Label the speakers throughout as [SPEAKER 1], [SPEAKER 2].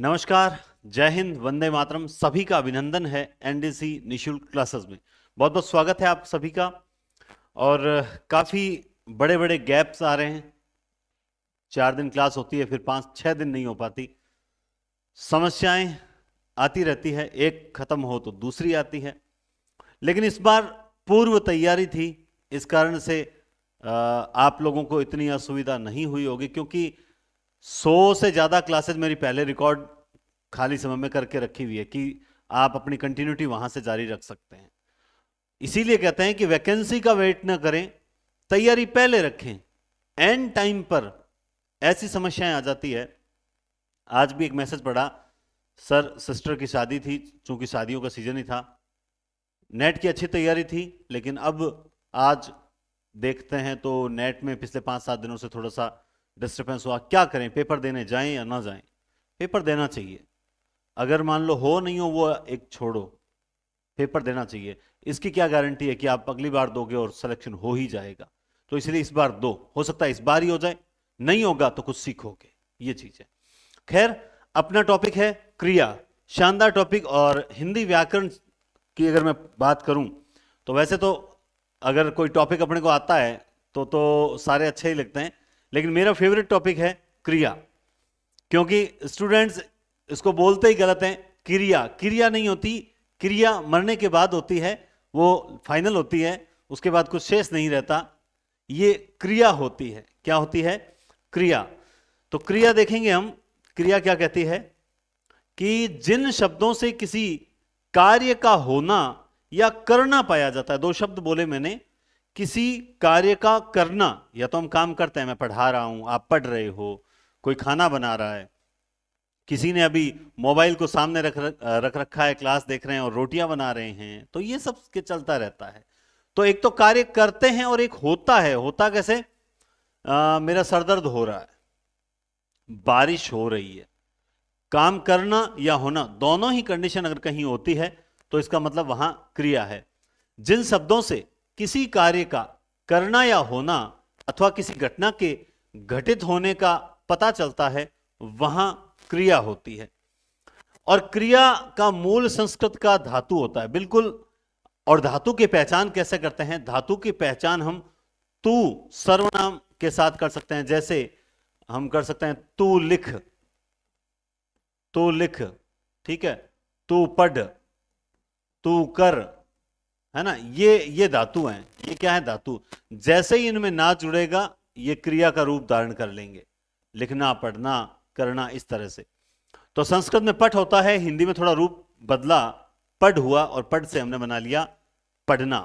[SPEAKER 1] नमस्कार जय हिंद वंदे मातरम सभी का अभिनंदन है एनडीसी निशुल्क क्लासेस में बहुत बहुत स्वागत है आप सभी का और काफ़ी बड़े बड़े गैप्स आ रहे हैं चार दिन क्लास होती है फिर पाँच छः दिन नहीं हो पाती समस्याएं आती रहती है एक ख़त्म हो तो दूसरी आती है लेकिन इस बार पूर्व तैयारी थी इस कारण से आप लोगों को इतनी असुविधा नहीं हुई होगी क्योंकि सौ से ज़्यादा क्लासेज मेरी पहले रिकॉर्ड खाली समय में करके रखी हुई है कि आप अपनी कंटिन्यूटी वहां से जारी रख सकते हैं इसीलिए कहते हैं कि वैकेंसी का वेट ना करें तैयारी पहले रखें एंड टाइम पर ऐसी समस्याएं आ जाती है आज भी एक मैसेज पड़ा सर सिस्टर की शादी थी चूंकि शादियों का सीजन ही था नेट की अच्छी तैयारी थी लेकिन अब आज देखते हैं तो नेट में पिछले पाँच सात दिनों से थोड़ा सा डिस्टर्बेंस हुआ क्या करें पेपर देने जाएं या ना जाएं पेपर देना चाहिए अगर मान लो हो नहीं हो वो एक छोड़ो पेपर देना चाहिए इसकी क्या गारंटी है कि आप अगली बार दोगे और सिलेक्शन हो ही जाएगा तो इसलिए इस बार दो हो सकता है इस बार ही हो जाए नहीं होगा तो कुछ सीखोगे ये चीज है खैर अपना टॉपिक है क्रिया शानदार टॉपिक और हिंदी व्याकरण की अगर मैं बात करूं तो वैसे तो अगर कोई टॉपिक अपने को आता है तो तो सारे अच्छे ही लगते हैं लेकिन मेरा फेवरेट टॉपिक है क्रिया क्योंकि स्टूडेंट्स इसको बोलते ही गलत हैं क्रिया क्रिया नहीं होती क्रिया मरने के बाद होती है वो फाइनल होती है उसके बाद कुछ शेष नहीं रहता ये क्रिया होती है क्या होती है क्रिया तो क्रिया देखेंगे हम क्रिया क्या कहती है कि जिन शब्दों से किसी कार्य का होना या करना पाया जाता है दो शब्द बोले मैंने किसी कार्य का करना या तो हम काम करते हैं मैं पढ़ा रहा हूं आप पढ़ रहे हो कोई खाना बना रहा है किसी ने अभी मोबाइल को सामने रख रख रखा है क्लास देख रहे हैं और रोटियां बना रहे हैं तो ये सब के चलता रहता है तो एक तो कार्य करते हैं और एक होता है होता कैसे आ, मेरा सरदर्द हो रहा है बारिश हो रही है काम करना या होना दोनों ही कंडीशन अगर कहीं होती है तो इसका मतलब वहां क्रिया है जिन शब्दों से किसी कार्य का करना या होना अथवा किसी घटना के घटित होने का पता चलता है वहां क्रिया होती है और क्रिया का मूल संस्कृत का धातु होता है बिल्कुल और धातु की पहचान कैसे करते हैं धातु की पहचान हम तू सर्वनाम के साथ कर सकते हैं जैसे हम कर सकते हैं तू लिख तू लिख ठीक है तू पढ़ तू कर है ना ये ये धातु हैं ये क्या है धातु जैसे ही इनमें ना जुड़ेगा ये क्रिया का रूप धारण कर लेंगे लिखना पढ़ना करना इस तरह से तो संस्कृत में पट होता है हिंदी में थोड़ा रूप बदला पढ़ हुआ और पढ़ से हमने बना लिया पढ़ना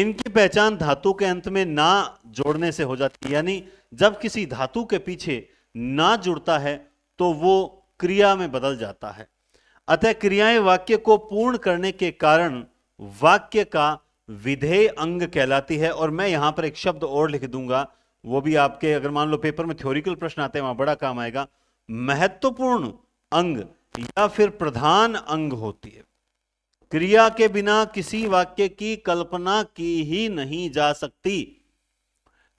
[SPEAKER 1] इनकी पहचान धातु के अंत में ना जोड़ने से हो जाती है यानी जब किसी धातु के पीछे ना जुड़ता है तो वो क्रिया में बदल जाता है अतः क्रियाएं वाक्य को पूर्ण करने के कारण वाक्य का विधेय अंग कहलाती है और मैं यहां पर एक शब्द और लिख दूंगा वो भी आपके अगर मान लो पेपर में थ्योरिकल प्रश्न आते हैं वहां बड़ा काम आएगा महत्वपूर्ण अंग या फिर प्रधान अंग होती है क्रिया के बिना किसी वाक्य की कल्पना की ही नहीं जा सकती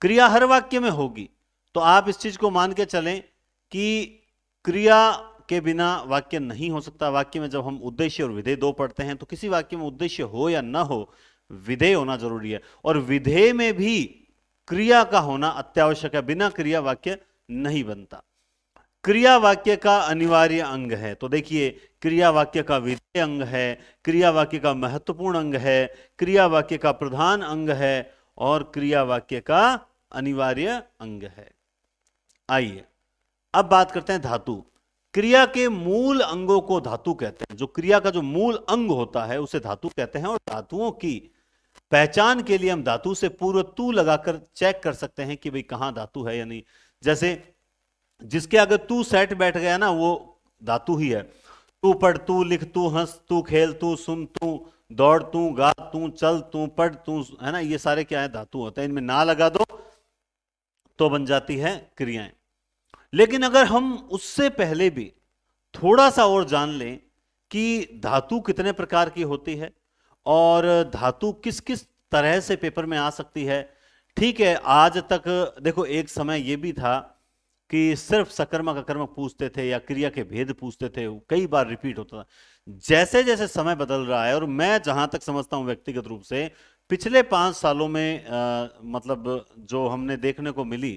[SPEAKER 1] क्रिया हर वाक्य में होगी तो आप इस चीज को मान के चलें कि क्रिया के बिना वाक्य नहीं हो सकता वाक्य में जब हम उद्देश्य और विधेय दो पढ़ते हैं तो किसी वाक्य में उद्देश्य हो या ना हो विधेय होना जरूरी है और विधेय में भी क्रिया का होना अत्यावश्यक है बिना क्रिया वाक्य नहीं बनता क्रिया वाक्य का अनिवार्य अंग है तो देखिए क्रिया वाक्य का विधेय अंग है क्रिया वाक्य का महत्वपूर्ण अंग है क्रिया वाक्य का प्रधान अंग है और क्रिया वाक्य का अनिवार्य अंग है आइए अब बात करते हैं धातु क्रिया के मूल अंगों को धातु कहते हैं जो क्रिया का जो मूल अंग होता है उसे धातु कहते हैं और धातुओं की पहचान के लिए हम धातु से पूर्व तू लगाकर चेक कर सकते हैं कि भाई कहां धातु है या नहीं जैसे जिसके अगर तू सेट बैठ गया ना वो धातु ही है तू पढ़ तू लिख तू हंस तू खेल तू सुन तू दौड़ तू गा तू चल तू पढ़ तू है ना ये सारे क्या है धातु होते हैं इनमें ना लगा दो तो बन जाती है क्रियाएं लेकिन अगर हम उससे पहले भी थोड़ा सा और जान लें कि धातु कितने प्रकार की होती है और धातु किस किस तरह से पेपर में आ सकती है ठीक है आज तक देखो एक समय ये भी था कि सिर्फ सकर्मक अकर्मक पूछते थे या क्रिया के भेद पूछते थे कई बार रिपीट होता था जैसे जैसे समय बदल रहा है और मैं जहां तक समझता हूं व्यक्तिगत रूप से पिछले पांच सालों में आ, मतलब जो हमने देखने को मिली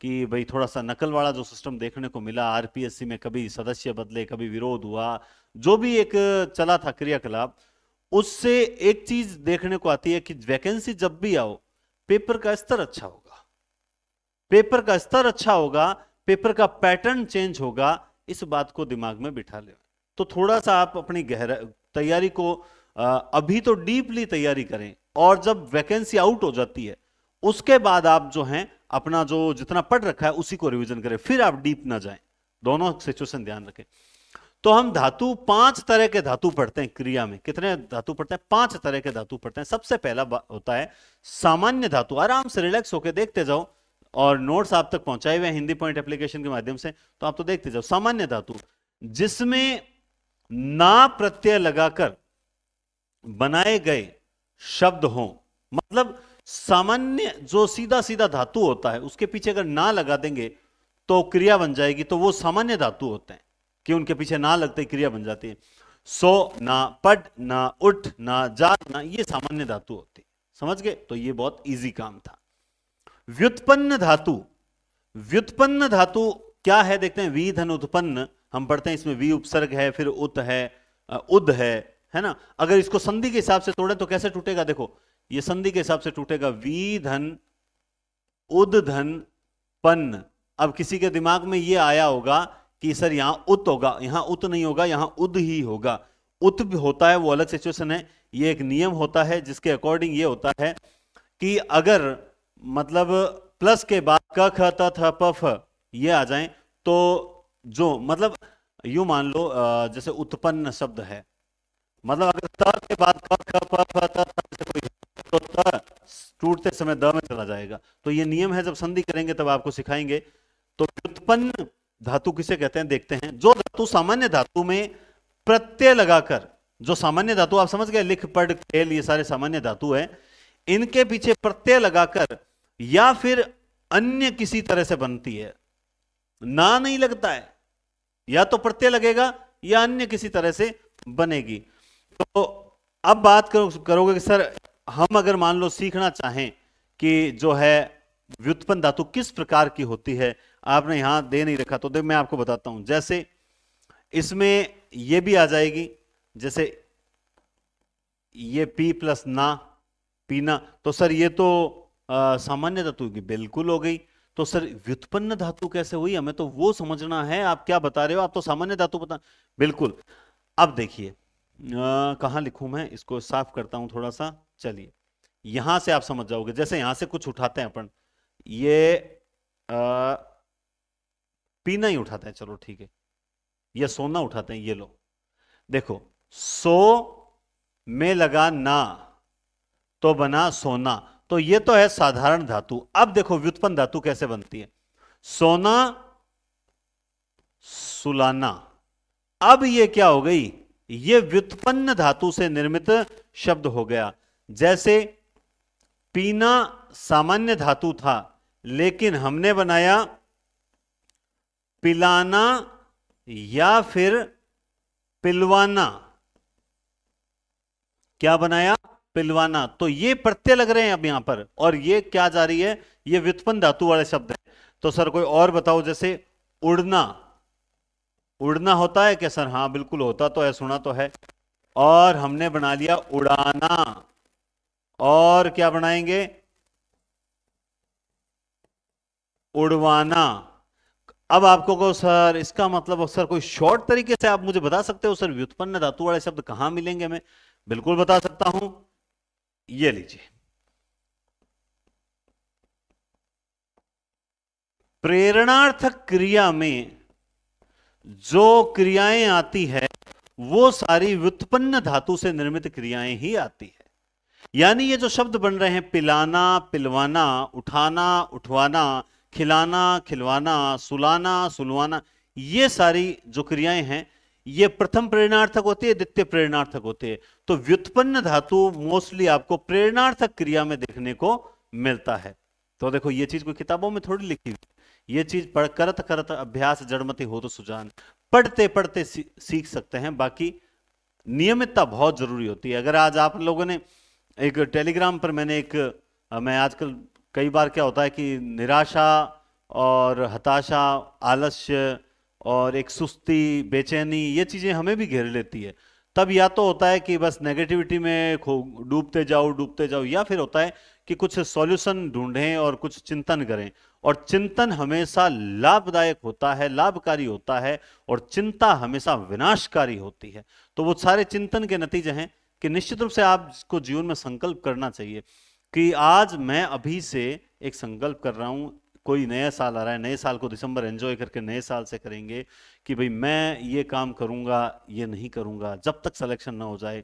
[SPEAKER 1] कि भाई थोड़ा सा नकल वाला जो सिस्टम देखने को मिला आरपीएससी में कभी सदस्य बदले कभी विरोध हुआ जो भी एक चला था क्रियाकलाप उससे एक चीज देखने को आती है कि वैकेंसी जब भी आओ पेपर का स्तर अच्छा होगा पेपर का स्तर अच्छा होगा पेपर का पैटर्न चेंज होगा इस बात को दिमाग में बिठा ले तो थोड़ा सा आप अपनी गहरा तैयारी को अभी तो डीपली तैयारी करें और जब वैकेंसी आउट हो जाती है उसके बाद आप जो हैं अपना जो जितना पढ़ रखा है उसी को रिवीजन करें फिर आप डीप ना जाएं दोनों सिचुएशन ध्यान रखें तो हम धातु पांच तरह के धातु पढ़ते हैं क्रिया में कितने धातु पढ़ते हैं पांच तरह के धातु पढ़ते हैं सबसे पहला होता है सामान्य धातु आराम से रिलैक्स होकर देखते जाओ और नोट्स आप तक पहुंचाए हुए हिंदी पॉइंट एप्लीकेशन के माध्यम से तो आप तो देखते जाओ सामान्य धातु जिसमें ना प्रत्यय लगाकर बनाए गए शब्द हो मतलब सामान्य जो सीधा सीधा धातु होता है उसके पीछे अगर ना लगा देंगे तो क्रिया बन जाएगी तो वो सामान्य धातु होते हैं कि उनके पीछे ना लगते क्रिया बन जाती है सो ना पट ना उठ ना ना ये सामान्य धातु होती समझ गए तो ये बहुत इजी काम था व्युत्पन्न धातु व्युत्पन्न धातु क्या है देखते हैं वी धन उत्पन्न हम पढ़ते हैं इसमें वी उपसर्ग है फिर उत है उद है है ना अगर इसको संधि के हिसाब से तोड़े तो कैसे टूटेगा देखो ये संधि के हिसाब से टूटेगा वी धन उद धन पन्न अब किसी के दिमाग में ये आया होगा कि सर यहां उत होगा यहां उत नहीं होगा यहां उद ही होगा उत भी होता है वो अलग सिचुएशन है ये एक नियम होता है जिसके अकॉर्डिंग ये होता है कि अगर मतलब प्लस के बाद क ख त थ प फ ये आ जाए तो जो मतलब यू मान लो जैसे उत्पन्न शब्द है मतलब अगर त के बाद क ख प फ त कोई तो त टूटते समय द में चला जाएगा तो ये नियम है जब संधि करेंगे तब आपको सिखाएंगे तो उत्पन्न धातु किसे कहते हैं देखते हैं जो धातु सामान्य धातु में प्रत्यय लगाकर जो सामान्य धातु आप समझ गए लिख पढ़ खेल ये सारे सामान्य धातु है इनके पीछे प्रत्यय लगाकर या फिर अन्य किसी तरह से बनती है ना नहीं लगता है या तो प्रत्यय लगेगा या अन्य किसी तरह से बनेगी तो अब बात करो करोगे कि सर हम अगर मान लो सीखना चाहें कि जो है व्युत्पन्न धातु किस प्रकार की होती है आपने यहां दे नहीं रखा तो देख मैं आपको बताता हूं जैसे इसमें ये भी आ जाएगी जैसे ये पी प्लस ना पीना तो सर ये तो सामान्य धातु की बिल्कुल हो गई तो सर व्युत्पन्न धातु कैसे हुई हमें तो वो समझना है आप क्या बता रहे हो आप तो सामान्य धातु बता बिल्कुल अब देखिए कहा लिखूं मैं इसको साफ करता हूं थोड़ा सा चलिए यहां से आप समझ जाओगे जैसे यहां से कुछ उठाते हैं अपन ये आ, पीना ही उठाते हैं चलो ठीक है या सोना उठाते हैं ये लो देखो सो में लगा ना तो बना सोना तो ये तो है साधारण धातु अब देखो व्युत्पन्न धातु कैसे बनती है सोना सुलाना अब ये क्या हो गई ये व्युत्पन्न धातु से निर्मित शब्द हो गया जैसे पीना सामान्य धातु था लेकिन हमने बनाया पिलाना या फिर पिलवाना क्या बनाया पिलवाना तो ये प्रत्यय लग रहे हैं अब यहां पर और ये क्या जा रही है ये व्युत्पन्न धातु वाले शब्द हैं तो सर कोई और बताओ जैसे उड़ना उड़ना होता है क्या सर हां बिल्कुल होता तो है सुना तो है और हमने बना लिया उड़ाना और क्या बनाएंगे उड़वाना अब आपको को सर इसका मतलब सर कोई शॉर्ट तरीके से आप मुझे बता सकते हो सर व्युत्पन्न धातु वाले शब्द कहां मिलेंगे हमें बिल्कुल बता सकता हूं ये लीजिए प्रेरणार्थक क्रिया में जो क्रियाएं आती है वो सारी व्युत्पन्न धातु से निर्मित क्रियाएं ही आती है यानी ये जो शब्द बन रहे हैं पिलाना पिलवाना उठाना उठवाना खिलाना खिलवाना सुलाना सुलवाना ये सारी जो क्रियाएं हैं ये प्रथम प्रेरणार्थक होती है द्वितीय प्रेरणार्थक होती है तो व्युत्पन्न धातु मोस्टली आपको प्रेरणार्थक क्रिया में देखने को मिलता है तो देखो ये चीज कोई किताबों में थोड़ी लिखी हुई ये चीज पढ़ करत करत अभ्यास जड़मती हो तो सुजान पढ़ते पढ़ते सीख सकते हैं बाकी नियमितता बहुत जरूरी होती है अगर आज आप लोगों ने एक टेलीग्राम पर मैंने एक मैं आजकल कई बार क्या होता है कि निराशा और हताशा आलस्य और एक सुस्ती बेचैनी ये चीज़ें हमें भी घेर लेती है तब या तो होता है कि बस नेगेटिविटी में डूबते जाओ डूबते जाओ या फिर होता है कि कुछ सॉल्यूशन ढूंढें और कुछ चिंतन करें और चिंतन हमेशा लाभदायक होता है लाभकारी होता है और चिंता हमेशा विनाशकारी होती है तो वो सारे चिंतन के नतीजे हैं कि निश्चित रूप से आपको जीवन में संकल्प करना चाहिए कि आज मैं अभी से एक संकल्प कर रहा हूं कोई नया साल आ रहा है नए साल को दिसंबर एंजॉय करके नए साल से करेंगे कि भाई मैं ये काम करूँगा ये नहीं करूंगा जब तक सिलेक्शन ना हो जाए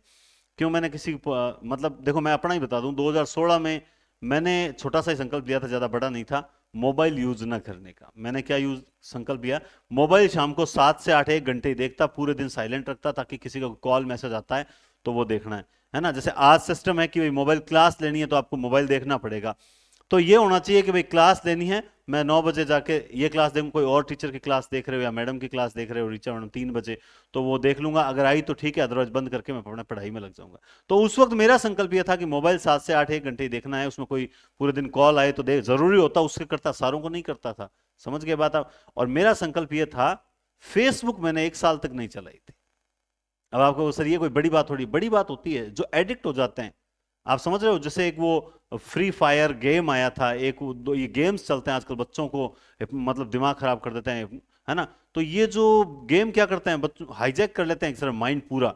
[SPEAKER 1] क्यों मैंने किसी मतलब देखो मैं अपना ही बता दूं 2016 में मैंने छोटा सा ही संकल्प लिया था ज़्यादा बड़ा नहीं था मोबाइल यूज ना करने का मैंने क्या यूज संकल्प लिया मोबाइल शाम को सात से आठ एक घंटे देखता पूरे दिन साइलेंट रखता ताकि किसी का कॉल मैसेज आता है तो वो देखना है है ना जैसे आज सिस्टम है कि भाई मोबाइल क्लास लेनी है तो आपको मोबाइल देखना पड़ेगा तो ये होना चाहिए कि भाई क्लास लेनी है मैं नौ बजे जाके ये क्लास देखूँ कोई और टीचर की क्लास देख रहे हो या मैडम की क्लास देख रहे हो रिचा मैडम तीन बजे तो वो देख लूंगा अगर आई तो ठीक है अदरवाइज बंद करके मैं अपने पढ़ाई में लग जाऊंगा तो उस वक्त मेरा संकल्प यह था कि मोबाइल सात से आठ एक घंटे देखना है उसमें कोई पूरे दिन कॉल आए तो देख जरूरी होता उसके करता सारों को नहीं करता था समझ गया बात आप और मेरा संकल्प यह था फेसबुक मैंने एक साल तक नहीं चलाई थी अब आपको सर ये कोई बड़ी बात थोड़ी बड़ी बात होती है जो एडिक्ट हो जाते हैं आप समझ रहे हो जैसे एक वो फ्री फायर गेम आया था एक दो ये गेम्स चलते हैं आजकल बच्चों को मतलब दिमाग खराब कर देते हैं है ना तो ये जो गेम क्या करते हैं बच्चों हाईजैक कर लेते हैं एक सर माइंड पूरा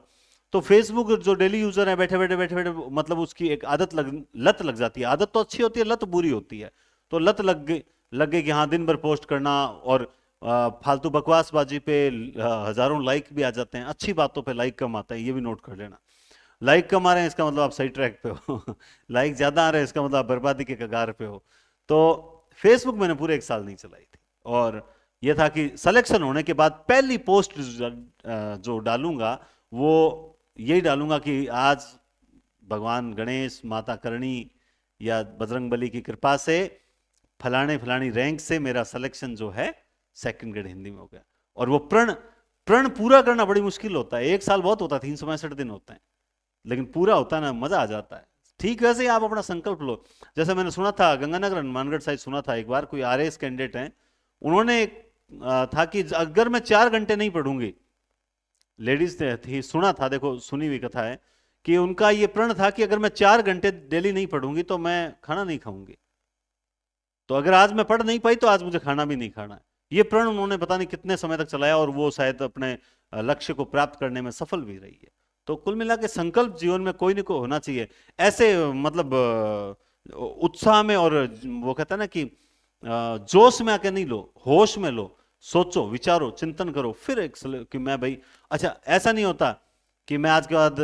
[SPEAKER 1] तो फेसबुक जो डेली यूजर है बैठे बैठे बैठे बैठे मतलब उसकी एक आदत लग लत लग जाती है आदत तो अच्छी होती है लत बुरी होती है तो लत लग गई लग गई कि हाँ दिन भर पोस्ट करना और फालतू बकवासबाजी पे हजारों लाइक भी आ जाते हैं अच्छी बातों पे लाइक कम आता है ये भी नोट कर लेना लाइक कम आ रहे हैं इसका मतलब आप सही ट्रैक पे हो लाइक ज़्यादा आ रहे हैं इसका मतलब आप बर्बादी के कगार पे हो तो फेसबुक मैंने पूरे एक साल नहीं चलाई थी और यह था कि सलेक्शन होने के बाद पहली पोस्ट जो डालूंगा वो यही डालूंगा कि आज भगवान गणेश माता करणी या बजरंग बली की कृपा से फलाने फलानी रैंक से मेरा सलेक्शन जो है सेकंड ग्रेड हिंदी में हो गया और वो प्रण प्रण पूरा करना बड़ी मुश्किल होता है एक साल बहुत होता है तीन सौ पैंसठ दिन होते हैं लेकिन पूरा होता है ना मजा आ जाता है ठीक वैसे ही आप अपना संकल्प लो जैसे मैंने सुना था गंगानगर हनुमानगढ़ साइड सुना था एक बार कोई आर कैंडिडेट हैं उन्होंने था कि अगर मैं चार घंटे नहीं पढ़ूंगी लेडीज ने थी सुना था देखो सुनी हुई कथा है कि उनका ये प्रण था कि अगर मैं चार घंटे डेली नहीं पढ़ूंगी तो मैं खाना नहीं खाऊंगी तो अगर आज मैं पढ़ नहीं पाई तो आज मुझे खाना भी नहीं खाना है ये प्रण उन्होंने पता नहीं कितने समय तक चलाया और वो शायद अपने लक्ष्य को प्राप्त करने में सफल भी रही है तो कुल मिला के संकल्प जीवन में कोई ना कोई होना चाहिए ऐसे मतलब उत्साह में और वो कहता है ना कि जोश में आके नहीं लो होश में लो सोचो विचारो चिंतन करो फिर एक कि मैं भाई अच्छा ऐसा नहीं होता कि मैं आज के बाद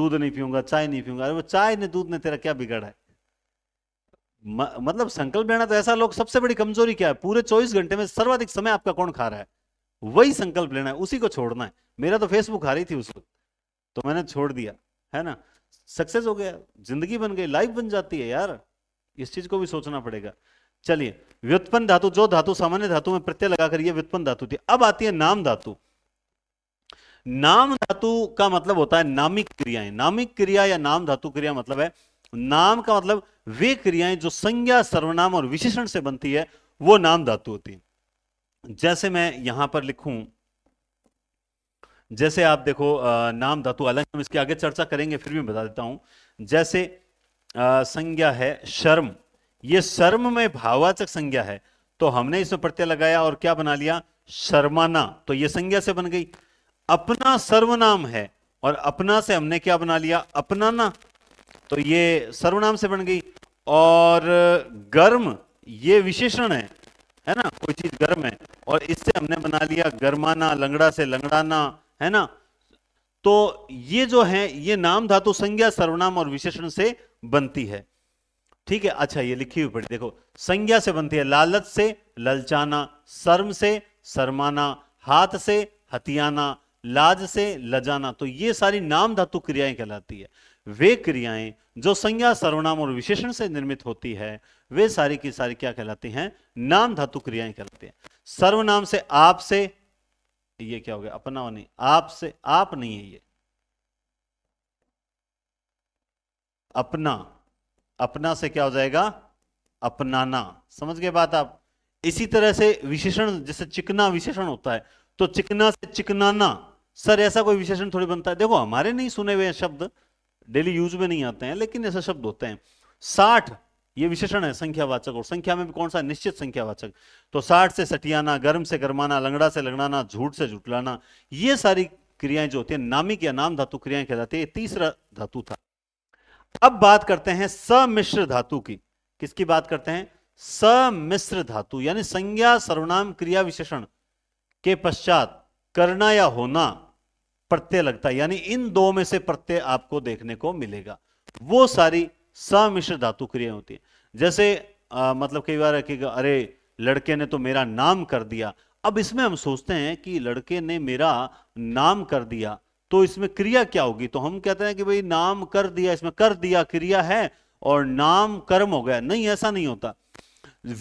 [SPEAKER 1] दूध नहीं पीऊंगा चाय नहीं पीऊंगा अरे वो चाय ने दूध ने तेरा क्या बिगाड़ा है मतलब संकल्प लेना तो ऐसा लोग सबसे बड़ी कमजोरी क्या है पूरे चौबीस घंटे में सर्वाधिक समय आपका कौन खा रहा है वही संकल्प लेना है उसी को छोड़ना है मेरा तो फेसबुक खा रही थी उस वक्त तो मैंने छोड़ दिया है ना सक्सेस हो गया जिंदगी बन गई लाइफ बन जाती है यार इस चीज को भी सोचना पड़ेगा चलिए व्युत्पन्न धातु जो धातु सामान्य धातु में प्रत्यय लगाकर यह व्युत्पन्न धातु थी अब आती है नाम धातु नाम धातु का मतलब होता है नामिक क्रियाएं नामिक क्रिया या नाम धातु क्रिया मतलब है नाम का मतलब वे क्रियाएं जो संज्ञा सर्वनाम और विशेषण से बनती है वो नाम धातु होती है जैसे मैं यहां पर लिखूं जैसे आप देखो नाम धातु अलग हम इसके आगे चर्चा करेंगे फिर भी बता देता हूं जैसे संज्ञा है शर्म ये शर्म में भावाचक संज्ञा है तो हमने इसमें प्रत्यय लगाया और क्या बना लिया शर्माना तो ये संज्ञा से बन गई अपना सर्वनाम है और अपना से हमने क्या बना लिया अपनाना तो ये सर्वनाम से बन गई और गर्म ये विशेषण है है ना कोई चीज गर्म है और इससे हमने बना लिया गर्माना लंगड़ा से लंगड़ाना है ना तो ये जो है ये नाम धातु संज्ञा सर्वनाम और विशेषण से बनती है ठीक है अच्छा ये लिखी हुई पड़ी देखो संज्ञा से बनती है लालच से ललचाना शर्म से शर्माना हाथ से हथियाना लाज से लजाना तो ये सारी नाम धातु क्रियाएं कहलाती है वे क्रियाएं जो संज्ञा सर्वनाम और विशेषण से निर्मित होती है वे सारी की सारी क्या कहलाती हैं नाम धातु क्रियाएं कहलाती हैं सर्वनाम से आप से ये क्या हो गया अपना नहीं आप से आप नहीं है ये अपना अपना से क्या हो जाएगा अपनाना समझ गए बात आप इसी तरह से विशेषण जैसे चिकना विशेषण होता है तो चिकना से चिकनाना सर ऐसा कोई विशेषण थोड़ी बनता है देखो हमारे नहीं सुने हुए शब्द डेली यूज में नहीं आते हैं लेकिन ऐसे शब्द होते हैं साठ ये विशेषण है संख्यावाचक और संख्या में भी कौन सा निश्चित संख्यावाचक तो साठ से सटियाना गर्म से गर्माना लंगड़ा से लंगड़ाना झूठ से झुटलाना ये सारी क्रियाएं जो होती है नामिक या नाम धातु क्रियाएं कहलाती है तीसरा धातु था अब बात करते हैं समिश्र धातु की किसकी बात करते हैं समिश्र धातु यानी संज्ञा सर्वनाम क्रिया विशेषण के पश्चात करना या होना प्रत्यय लगता है यानी इन दो में से प्रत्यय आपको देखने को मिलेगा वो सारी समिश्र धातु क्रिया होती है जैसे आ, मतलब कई बार कि अरे लड़के ने तो मेरा नाम कर दिया अब इसमें हम सोचते हैं कि लड़के ने मेरा नाम कर दिया तो इसमें क्रिया क्या होगी तो हम कहते हैं कि भाई नाम कर दिया इसमें कर दिया क्रिया है और नाम कर्म हो गया नहीं ऐसा नहीं होता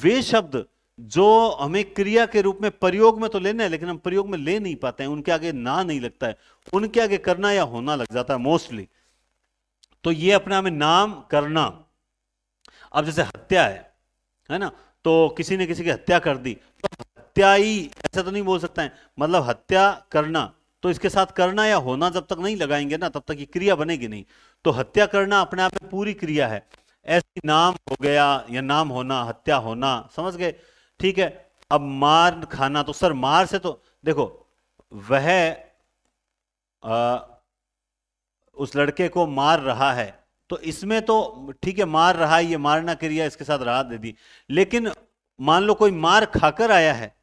[SPEAKER 1] वे शब्द जो हमें क्रिया के रूप में प्रयोग में तो लेना है लेकिन हम प्रयोग में ले नहीं पाते हैं उनके आगे ना नहीं लगता है उनके आगे करना या होना लग जाता है मोस्टली तो ये अपने हमें नाम करना अब जैसे हत्या है है ना तो किसी ने किसी की हत्या कर दी तो हत्या ही ऐसा तो नहीं बोल सकता है मतलब हत्या करना तो इसके साथ करना या होना जब तक नहीं लगाएंगे ना तब तक ये क्रिया बनेगी नहीं तो हत्या करना अपने आप में पूरी क्रिया है ऐसी नाम हो गया या नाम होना हत्या होना समझ गए ठीक है अब मार खाना तो सर मार से तो देखो वह आ, उस लड़के को मार रहा है तो इसमें तो ठीक है मार रहा है ये मारना क्रिया इसके साथ राहत दे दी लेकिन मान लो कोई मार खाकर आया है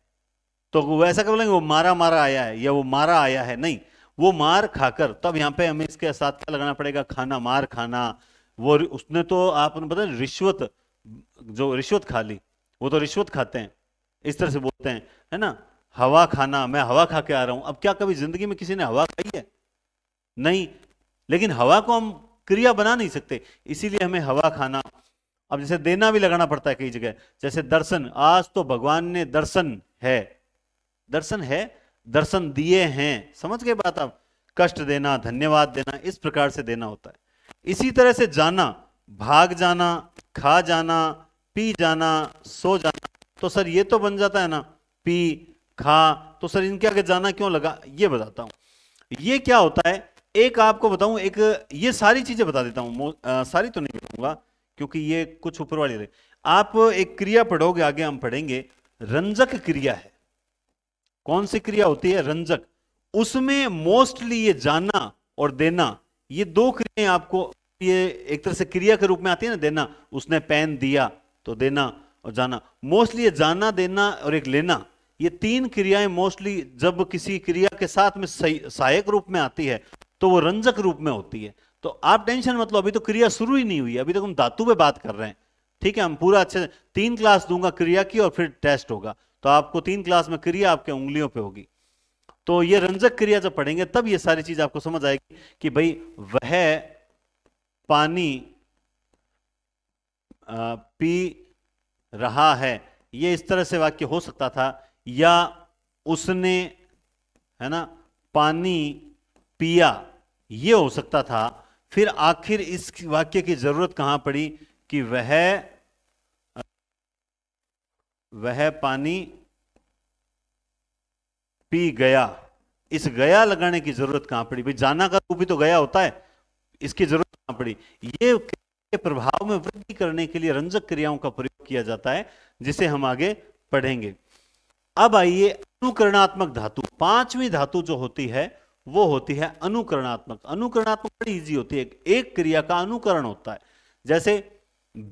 [SPEAKER 1] तो वो ऐसा कब वो मारा मारा आया है या वो मारा आया है नहीं वो मार खाकर तब यहां पे हमें इसके साथ क्या लगाना पड़ेगा खाना मार खाना वो उसने तो आपने पता रिश्वत जो रिश्वत खा ली वो तो रिश्वत खाते हैं इस तरह से बोलते हैं है ना हवा खाना मैं हवा खा के आ रहा हूं अब क्या कभी जिंदगी में किसी ने हवा खाई है नहीं लेकिन हवा को हम क्रिया बना नहीं सकते इसीलिए हमें हवा खाना अब जैसे देना भी लगाना पड़ता है कई जगह जैसे दर्शन आज तो भगवान ने दर्शन है दर्शन है दर्शन दिए हैं समझ गए बात आप कष्ट देना धन्यवाद देना इस प्रकार से देना होता है इसी तरह से जाना भाग जाना खा जाना पी जाना सो जाना तो सर ये तो बन जाता है ना पी खा तो सर इनके आगे जाना क्यों लगा ये बताता हूं ये क्या होता है एक आपको बताऊं एक ये सारी चीजें बता देता आ, सारी तो नहीं बताऊंगा क्योंकि ये कुछ ऊपर वाली रहे आप एक क्रिया पढ़ोगे आगे हम पढ़ेंगे रंजक क्रिया है कौन सी क्रिया होती है रंजक उसमें मोस्टली ये जाना और देना ये दो क्रियाएं आपको ये एक तरह से क्रिया के रूप में आती है ना देना उसने पेन दिया तो देना और जाना मोस्टली ये जाना देना और एक लेना ये तीन क्रियाएं मोस्टली जब किसी क्रिया के साथ में सहायक रूप में आती है तो वो रंजक रूप में होती है तो आप टेंशन मतलब अभी तो क्रिया शुरू ही नहीं हुई अभी तक तो हम धातु पे बात कर रहे हैं ठीक है हम पूरा अच्छे तीन क्लास दूंगा क्रिया की और फिर टेस्ट होगा तो आपको तीन क्लास में क्रिया आपके उंगलियों पे होगी तो ये रंजक क्रिया जब पढ़ेंगे तब ये सारी चीज आपको समझ आएगी कि भाई वह पानी पी रहा है ये इस तरह से वाक्य हो सकता था या उसने है ना पानी पिया ये हो सकता था फिर आखिर इस वाक्य की जरूरत कहां पड़ी कि वह वह पानी पी गया इस गया लगाने की जरूरत कहां पड़ी भाई जाना का रूप तो भी तो गया होता है इसकी जरूरत कहां पड़ी ये के प्रभाव में वृद्धि करने के लिए रंजक क्रियाओं का प्रयोग किया जाता है जिसे हम आगे पढ़ेंगे अब आइए अनुकरणात्मक धातु पांचवी धातु जो होती है वो होती है अनुकरणात्मक अनुकरणात्मक बड़ी इजी होती है एक क्रिया का अनुकरण होता है जैसे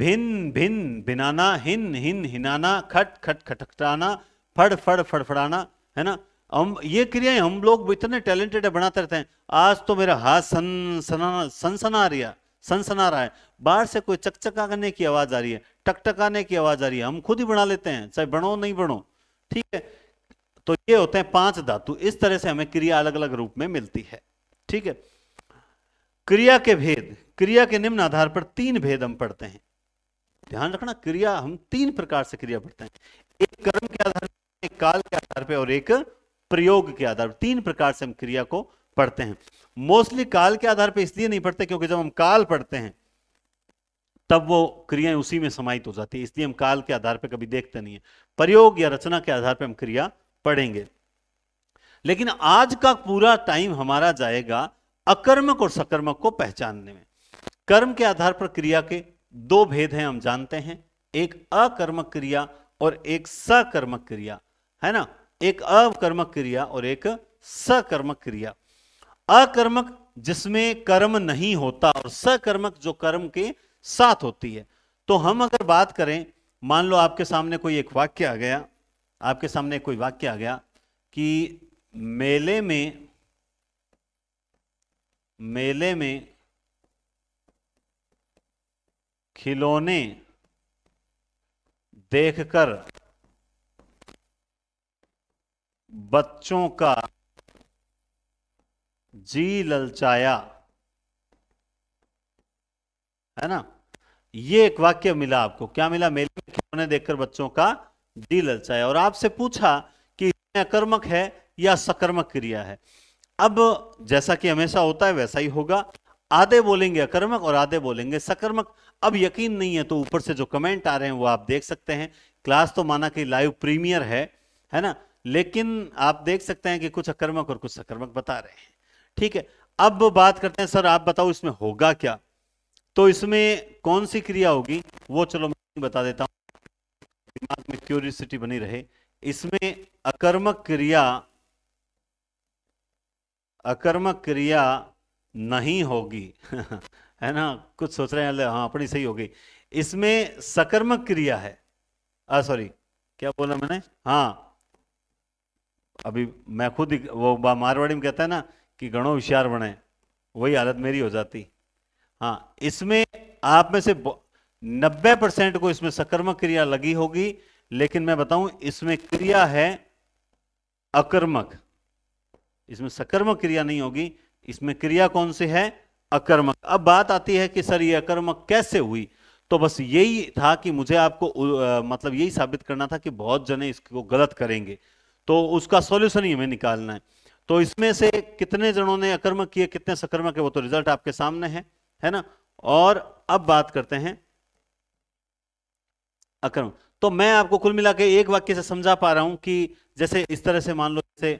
[SPEAKER 1] भिन्न भिन्न भिनाना हिन हिन हिनाना खट खट खटखटाना फड़ फड़ फड़फड़ाना है ना हम ये क्रियाएं हम लोग इतने टैलेंटेड है बनाते रहते हैं आज तो मेरा हाथ सन सना सनसना रिया सनसना रहा है बाहर से कोई चकचकाने की आवाज़ आ रही है टकटकाने की आवाज़ आ रही है हम खुद ही बना लेते हैं चाहे बनो नहीं बनो ठीक है तो ये होते हैं पांच धातु इस तरह से हमें क्रिया अलग अलग रूप में मिलती है ठीक है क्रिया के भेद क्रिया के निम्न आधार पर तीन भेद हम पढ़ते हैं ध्यान रखना क्रिया हम तीन प्रकार से क्रिया पढ़ते हैं एक कर्म के आधार पर एक काल के आधार पर और एक प्रयोग के आधार पर तीन प्रकार से हम क्रिया को पढ़ते हैं मोस्टली काल के आधार पर इसलिए नहीं पढ़ते क्योंकि जब हम काल पढ़ते हैं तब वो क्रियाएं उसी में समाहित हो जाती है इसलिए हम काल के आधार पर कभी देखते नहीं है प्रयोग या रचना के आधार पर हम क्रिया पढ़ेंगे लेकिन आज का पूरा टाइम हमारा जाएगा अकर्मक और सकर्मक को पहचानने में कर्म के आधार पर क्रिया के दो भेद हैं हम जानते हैं एक अकर्मक क्रिया और एक सकर्मक क्रिया है ना एक अकर्मक क्रिया और एक सकर्मक क्रिया अकर्मक जिसमें कर्म नहीं होता और सकर्मक जो कर्म के साथ होती है तो हम अगर बात करें मान लो आपके सामने कोई एक वाक्य आ गया आपके सामने कोई वाक्य आ गया कि मेले में मेले में खिलौने देखकर बच्चों का जी ललचाया है ना ये एक वाक्य मिला आपको क्या मिला मेले में खिलौने देखकर बच्चों का जी ललचाया और आपसे पूछा कि अकर्मक है या सकर्मक क्रिया है अब जैसा कि हमेशा होता है वैसा ही होगा आधे बोलेंगे अकर्मक और आधे बोलेंगे सकर्मक अब यकीन नहीं है तो ऊपर से जो कमेंट आ रहे हैं वो आप देख सकते हैं क्लास तो माना कि लाइव प्रीमियर है है ना लेकिन आप देख सकते हैं कि कुछ अकर्मक और कुछ सकर्मक बता रहे हैं ठीक है अब बात करते हैं सर आप बताओ इसमें होगा क्या तो इसमें कौन सी क्रिया होगी वो चलो मैं बता देता हूं दिमाग में क्यूरियसिटी बनी रहे इसमें अकर्मक क्रिया अकर्मक क्रिया नहीं होगी है ना कुछ सोच रहे हैं हाँ अपनी सही होगी इसमें सकर्मक क्रिया है सॉरी क्या बोला मैंने हाँ अभी मैं खुद वो मारवाड़ी में कहता है ना कि गणों होशियार बने वही हालत मेरी हो जाती हाँ इसमें आप में से नब्बे परसेंट को इसमें सकर्मक क्रिया लगी होगी लेकिन मैं बताऊं इसमें क्रिया है अकर्मक इसमें सकर्मक क्रिया नहीं होगी इसमें क्रिया कौन सी है अकर्मक अब बात आती है कि सर ये अकर्मक कैसे हुई तो बस यही था कि मुझे आपको आ, मतलब यही साबित करना था कि बहुत जने इसको गलत करेंगे तो उसका सोल्यूशन ही हमें निकालना है तो इसमें से कितने जनों ने अकर्मक किए कितने सकर्मक है वो तो रिजल्ट आपके सामने है है ना और अब बात करते हैं अकर्मक तो मैं आपको कुल मिला के एक वाक्य से समझा पा रहा हूं कि जैसे इस तरह से मान लो जैसे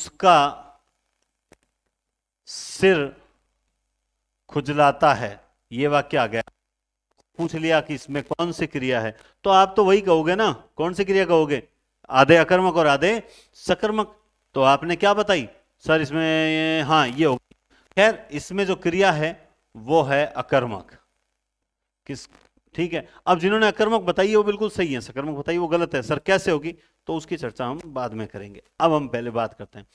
[SPEAKER 1] उसका सिर खुजलाता है ये वाक्य आ गया पूछ लिया कि इसमें कौन सी क्रिया है तो आप तो वही कहोगे ना कौन सी क्रिया कहोगे आधे अकर्मक और आधे सकर्मक तो आपने क्या बताई सर इसमें हाँ ये हो खैर इसमें जो क्रिया है वो है अकर्मक किस ठीक है अब जिन्होंने अकर्मक बताई वो बिल्कुल सही है सकर्मक बताई वो गलत है सर कैसे होगी तो उसकी चर्चा हम बाद में करेंगे अब हम पहले बात करते हैं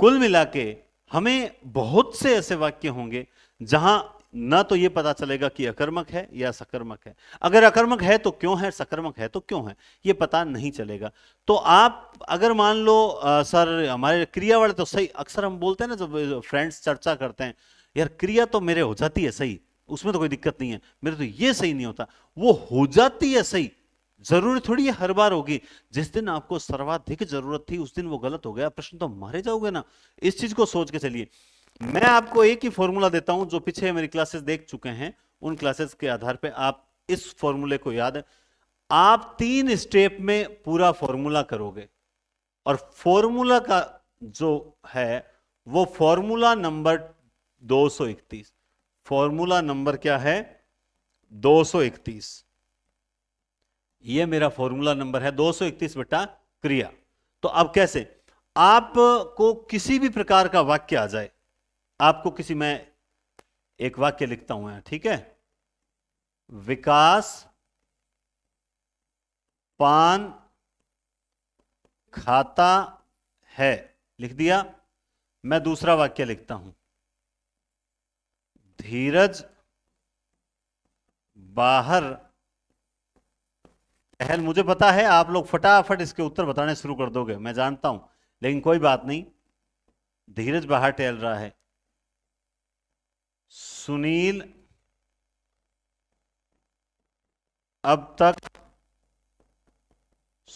[SPEAKER 1] कुल मिला के हमें बहुत से ऐसे वाक्य होंगे जहां ना तो ये पता चलेगा कि अकर्मक है या सकर्मक है अगर अकर्मक है तो क्यों है सकर्मक है तो क्यों है ये पता नहीं चलेगा तो आप अगर मान लो आ, सर हमारे क्रिया वाले तो सही अक्सर हम बोलते हैं ना जब फ्रेंड्स चर्चा करते हैं यार क्रिया तो मेरे हो जाती है सही उसमें तो कोई दिक्कत नहीं है मेरे तो ये सही नहीं होता वो हो जाती है सही जरूरी थोड़ी है हर बार होगी जिस दिन आपको सर्वाधिक जरूरत थी उस दिन वो गलत हो गया प्रश्न तो मारे जाओगे ना इस चीज को सोच के चलिए मैं आपको एक ही फॉर्मूला देता हूं जो पीछे मेरी क्लासेस देख चुके हैं उन क्लासेस के आधार पे आप इस फॉर्मूले को याद आप तीन स्टेप में पूरा फॉर्मूला करोगे और फॉर्मूला का जो है वो फॉर्मूला नंबर 231 फॉर्मूला नंबर क्या है 231 ये मेरा फॉर्मूला नंबर है 231 बेटा क्रिया तो अब कैसे आपको किसी भी प्रकार का वाक्य आ जाए आपको किसी मैं एक वाक्य लिखता हूं ठीक है विकास पान खाता है लिख दिया मैं दूसरा वाक्य लिखता हूं धीरज बाहर पहल मुझे पता है आप लोग फटाफट इसके उत्तर बताने शुरू कर दोगे मैं जानता हूं लेकिन कोई बात नहीं धीरज बाहर टहल रहा है सुनील अब तक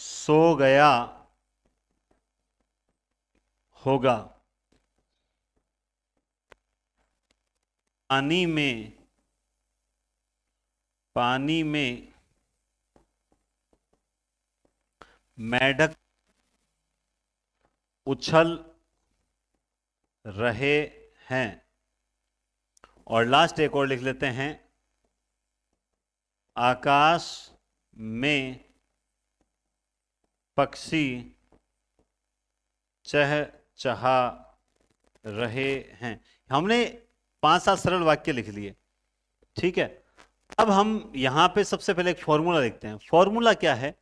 [SPEAKER 1] सो गया होगा पानी में पानी में मेढक उछल रहे हैं और लास्ट एक और लिख लेते हैं आकाश में पक्षी चह चहा रहे हैं हमने पांच सात सरल वाक्य लिख लिए ठीक है अब हम यहां पे सबसे पहले एक फॉर्मूला देखते हैं फॉर्मूला क्या है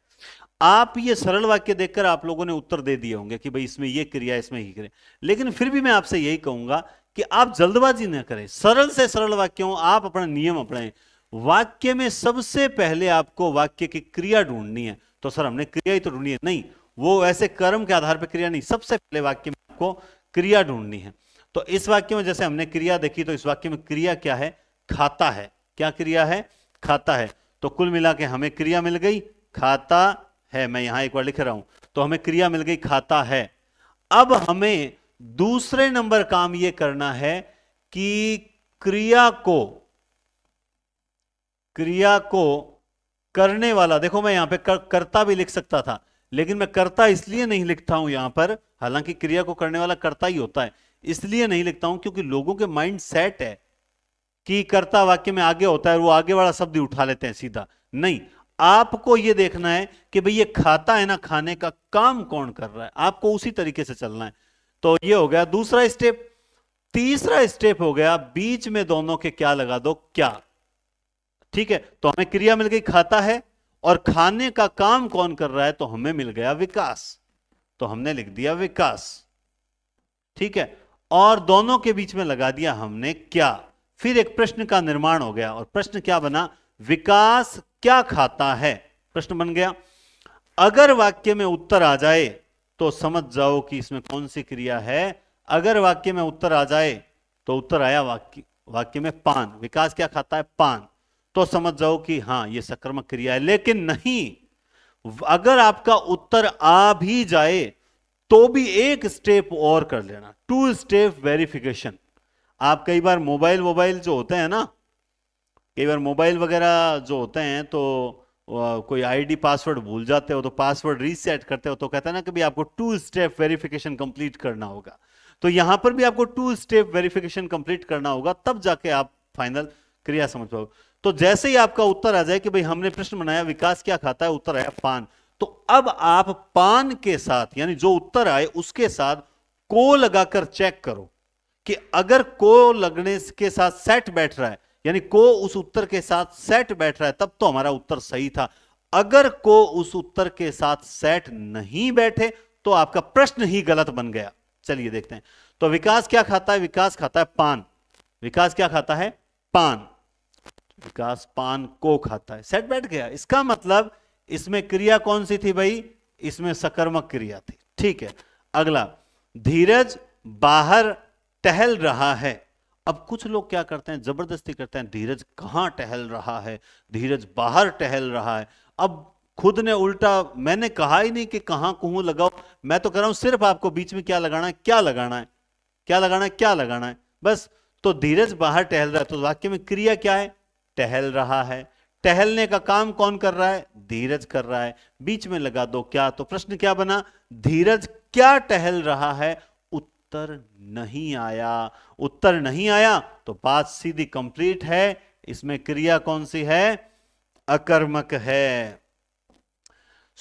[SPEAKER 1] आप ये सरल वाक्य देखकर आप लोगों ने उत्तर दे दिए होंगे कि भाई इसमें ये क्रिया इसमें ही क्रिया लेकिन फिर भी मैं आपसे यही कहूंगा कि आप जल्दबाजी न करें सरल से सरल वाक्यों आप अपना नियम अपनाए वाक्य में सबसे पहले आपको वाक्य की क्रिया ढूंढनी है तो सर हमने क्रिया ही तो ढूंढी है नहीं वो ऐसे कर्म के आधार पर क्रिया नहीं सबसे पहले वाक्य में आपको क्रिया ढूंढनी है तो इस वाक्य में जैसे हमने क्रिया देखी तो इस वाक्य में क्रिया क्या है खाता है क्या क्रिया है खाता है तो कुल मिला के हमें क्रिया मिल गई खाता है मैं यहां एक बार लिख रहा हूं तो हमें क्रिया मिल गई खाता है अब हमें दूसरे नंबर काम यह करना है कि क्रिया को क्रिया को करने वाला देखो मैं यहां पे कर, करता भी लिख सकता था लेकिन मैं करता इसलिए नहीं लिखता हूं यहां पर हालांकि क्रिया को करने वाला करता ही होता है इसलिए नहीं लिखता हूं क्योंकि लोगों के माइंड सेट है कि कर्ता वाक्य में आगे होता है वो आगे वाला शब्द उठा लेते हैं सीधा नहीं आपको ये देखना है कि भाई ये खाता है ना खाने का काम कौन कर रहा है आपको उसी तरीके से चलना है तो ये हो गया दूसरा स्टेप तीसरा स्टेप हो गया बीच में दोनों के क्या लगा दो क्या ठीक है तो हमें क्रिया मिल गई खाता है और खाने का काम कौन कर रहा है तो हमें मिल गया विकास तो हमने लिख दिया विकास ठीक है और दोनों के बीच में लगा दिया हमने क्या फिर एक प्रश्न का निर्माण हो गया और प्रश्न क्या बना विकास क्या खाता है प्रश्न बन गया अगर वाक्य में उत्तर आ जाए तो समझ जाओ कि इसमें कौन सी क्रिया है अगर वाक्य में उत्तर आ जाए तो उत्तर आया वाक्य वाक्य में पान विकास क्या खाता है पान तो समझ जाओ कि हां यह सक्रमक क्रिया है लेकिन नहीं अगर आपका उत्तर आ भी जाए तो भी एक स्टेप और कर लेना टू स्टेप वेरिफिकेशन आप कई बार मोबाइल वोबाइल जो होते हैं ना कई बार मोबाइल वगैरह जो होते हैं तो कोई आईडी पासवर्ड भूल जाते हो तो पासवर्ड रीसेट करते हो तो कहते हैं ना कि भी आपको टू स्टेप वेरिफिकेशन कंप्लीट करना होगा तो यहां पर भी आपको टू स्टेप वेरिफिकेशन कंप्लीट करना होगा तब जाके आप फाइनल क्रिया समझ पाओ तो जैसे ही आपका उत्तर आ जाए कि भाई हमने प्रश्न बनाया विकास क्या खाता है उत्तर आया पान तो अब आप पान के साथ यानी जो उत्तर आए उसके साथ को लगाकर चेक करो कि अगर को लगने के साथ सेट बैठ रहा है यानी को उस उत्तर के साथ सेट बैठ रहा है तब तो हमारा उत्तर सही था अगर को उस उत्तर के साथ सेट नहीं बैठे तो आपका प्रश्न ही गलत बन गया चलिए देखते हैं तो विकास क्या खाता है विकास खाता है पान विकास क्या खाता है पान विकास पान को खाता है सेट बैठ गया इसका मतलब इसमें क्रिया कौन सी थी भाई इसमें सकर्मक क्रिया थी ठीक है अगला धीरज बाहर टहल रहा है अब कुछ लोग क्या करते हैं जबरदस्ती करते हैं धीरज कहाँ टहल रहा है धीरज बाहर टहल रहा है अब खुद ने उल्टा मैंने कहा ही नहीं कि कहाँ कहूँ लगाओ मैं तो कह रहा हूँ सिर्फ आपको बीच में क्या लगाना है क्या लगाना है क्या लगाना है क्या लगाना है बस तो धीरज बाहर टहल रहा है तो वाक्य में क्रिया क्या है टहल रहा है टहलने का काम कौन कर रहा है धीरज कर रहा है बीच में लगा दो क्या तो प्रश्न क्या बना धीरज क्या टहल रहा है उत्तर नहीं आया उत्तर नहीं आया तो बात सीधी कंप्लीट है इसमें क्रिया कौन सी है अकर्मक है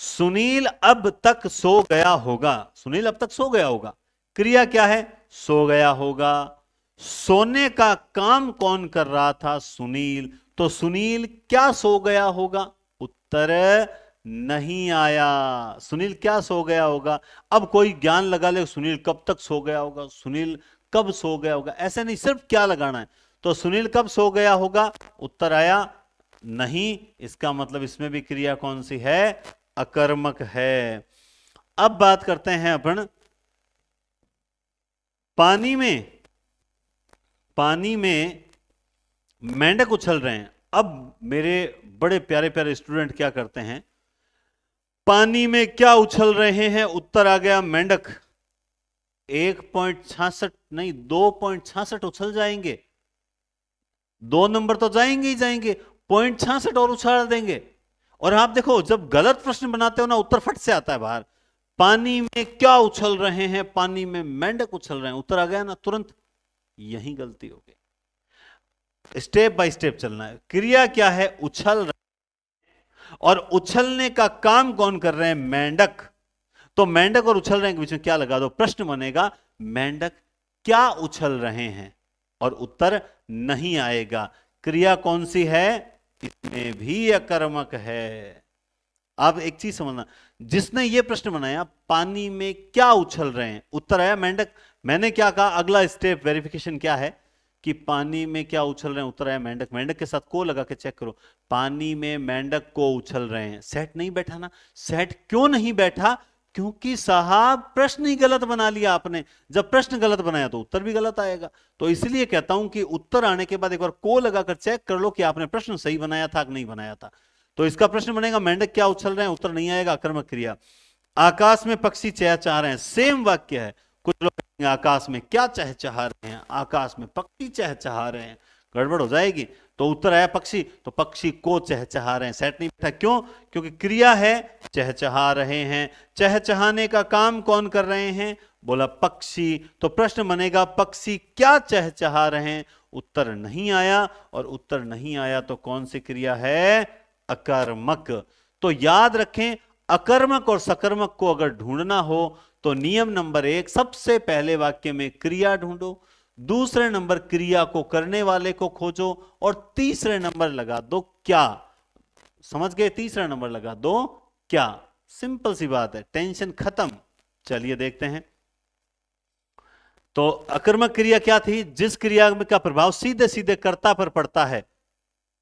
[SPEAKER 1] सुनील अब तक सो गया होगा सुनील अब तक सो गया होगा क्रिया क्या है सो गया होगा सोने का काम कौन कर रहा था सुनील तो सुनील क्या सो गया होगा उत्तर नहीं आया सुनील क्या सो गया होगा अब कोई ज्ञान लगा ले सुनील कब तक सो गया होगा सुनील कब सो गया होगा ऐसे नहीं सिर्फ क्या लगाना है तो सुनील कब सो गया होगा उत्तर आया नहीं इसका मतलब इसमें भी क्रिया कौन सी है अकर्मक है अब बात करते हैं अपन पानी में पानी में मेंढक उछल रहे हैं अब मेरे बड़े प्यारे प्यारे स्टूडेंट क्या करते हैं पानी में क्या उछल रहे हैं उत्तर आ गया मेंढक एक पॉइंट छियासठ नहीं दो पॉइंट छियासठ उछल जाएंगे दो नंबर तो जाएंगे ही जाएंगे पॉइंट छियासठ और उछाल देंगे और आप देखो जब गलत प्रश्न बनाते हो ना उत्तर फट से आता है बाहर पानी में क्या उछल रहे हैं पानी में मेंढक उछल रहे हैं उत्तर आ गया ना तुरंत यही गलती हो गई स्टेप बाय स्टेप चलना है क्रिया क्या है उछल और उछलने का काम कौन कर रहे हैं मेंढक तो मेंढक और उछल रहे हैं के बीच में क्या लगा दो प्रश्न बनेगा मेंढक क्या उछल रहे हैं और उत्तर नहीं आएगा क्रिया कौन सी है इसमें भी अकर्मक है आप एक चीज समझना जिसने यह प्रश्न बनाया पानी में क्या उछल रहे हैं उत्तर आया मेंढक मैंने क्या कहा अगला स्टेप वेरिफिकेशन क्या है कि पानी में क्या उछल रहे हैं उतरा है मेंढक मेंढक के साथ को लगा के चेक करो पानी में मेंढक को उछल रहे हैं सेट नहीं बैठा ना सेट क्यों नहीं बैठा क्योंकि साहब प्रश्न ही गलत बना लिया आपने जब प्रश्न गलत बनाया तो उत्तर भी गलत आएगा तो इसलिए कहता हूं कि उत्तर आने के बाद एक बार को लगाकर चेक कर लो कि आपने प्रश्न सही बनाया था कि नहीं बनाया था तो इसका प्रश्न बनेगा मेंढक क्या उछल रहे हैं उत्तर नहीं आएगा आक्रमक क्रिया आकाश में पक्षी चाह रहे हैं सेम वाक्य है कुछ लोग आकाश में क्या चहचहा रहे हैं आकाश में पक्षी चहचहा रहे हैं गड़बड़ हो जाएगी तो उत्तर आया पक्षी तो पक्षी को चहचहा रहे हैं सेट नहीं बैठा क्यों क्योंकि क्रिया है चहचहा रहे हैं चहचहाने का काम कौन कर रहे हैं बोला पक्षी तो प्रश्न बनेगा पक्षी क्या चहचहा रहे हैं उत्तर नहीं आया और उत्तर नहीं आया तो कौन सी क्रिया है अकर्मक तो याद रखें अकर्मक और सकर्मक को अगर ढूंढना हो तो नियम नंबर एक सबसे पहले वाक्य में क्रिया ढूंढो दूसरे नंबर क्रिया को करने वाले को खोजो और तीसरे नंबर लगा दो क्या समझ गए तीसरा नंबर लगा दो क्या सिंपल सी बात है टेंशन खत्म चलिए देखते हैं तो अकर्मक क्रिया क्या थी जिस क्रिया में का प्रभाव सीधे सीधे कर्ता पर पड़ता है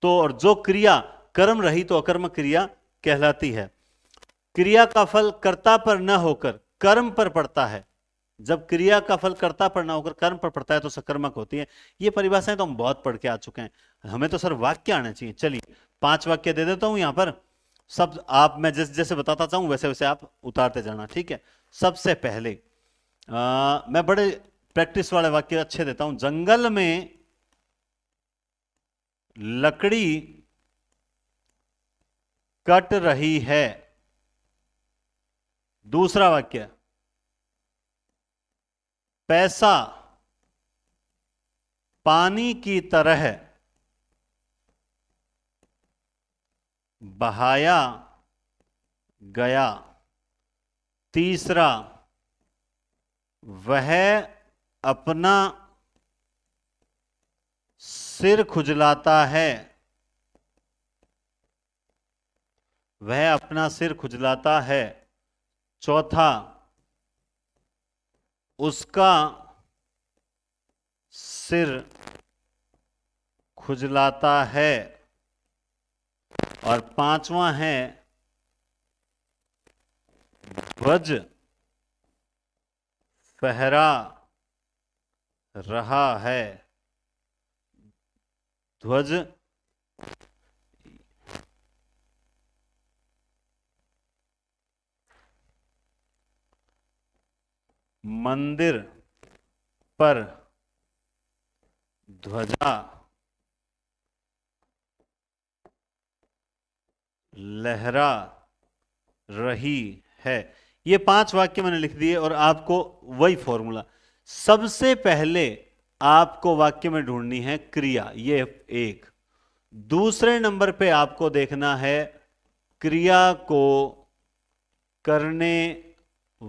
[SPEAKER 1] तो और जो क्रिया कर्म रही तो अकर्मक क्रिया कहलाती है क्रिया का फल कर्ता पर न होकर कर्म पर पड़ता है जब क्रिया का फल कर्ता पर न होकर कर्म पर पड़ता है तो सकर्मक होती है ये परिभाषाएं तो हम बहुत पढ़ के आ चुके हैं हमें तो सर वाक्य आने चाहिए चलिए पांच वाक्य दे देता हूं यहां पर सब आप मैं जैसे जैसे बताता चाहूं वैसे वैसे आप उतारते जाना ठीक है सबसे पहले आ, मैं बड़े प्रैक्टिस वाले वाक्य अच्छे देता हूं जंगल में लकड़ी कट रही है दूसरा वाक्य पैसा पानी की तरह बहाया गया तीसरा वह अपना सिर खुजलाता है वह अपना सिर खुजलाता है चौथा उसका सिर खुजलाता है और पांचवा है ध्वज फहरा रहा है ध्वज मंदिर पर ध्वजा लहरा रही है ये पांच वाक्य मैंने लिख दिए और आपको वही फॉर्मूला सबसे पहले आपको वाक्य में ढूंढनी है क्रिया ये एक दूसरे नंबर पे आपको देखना है क्रिया को करने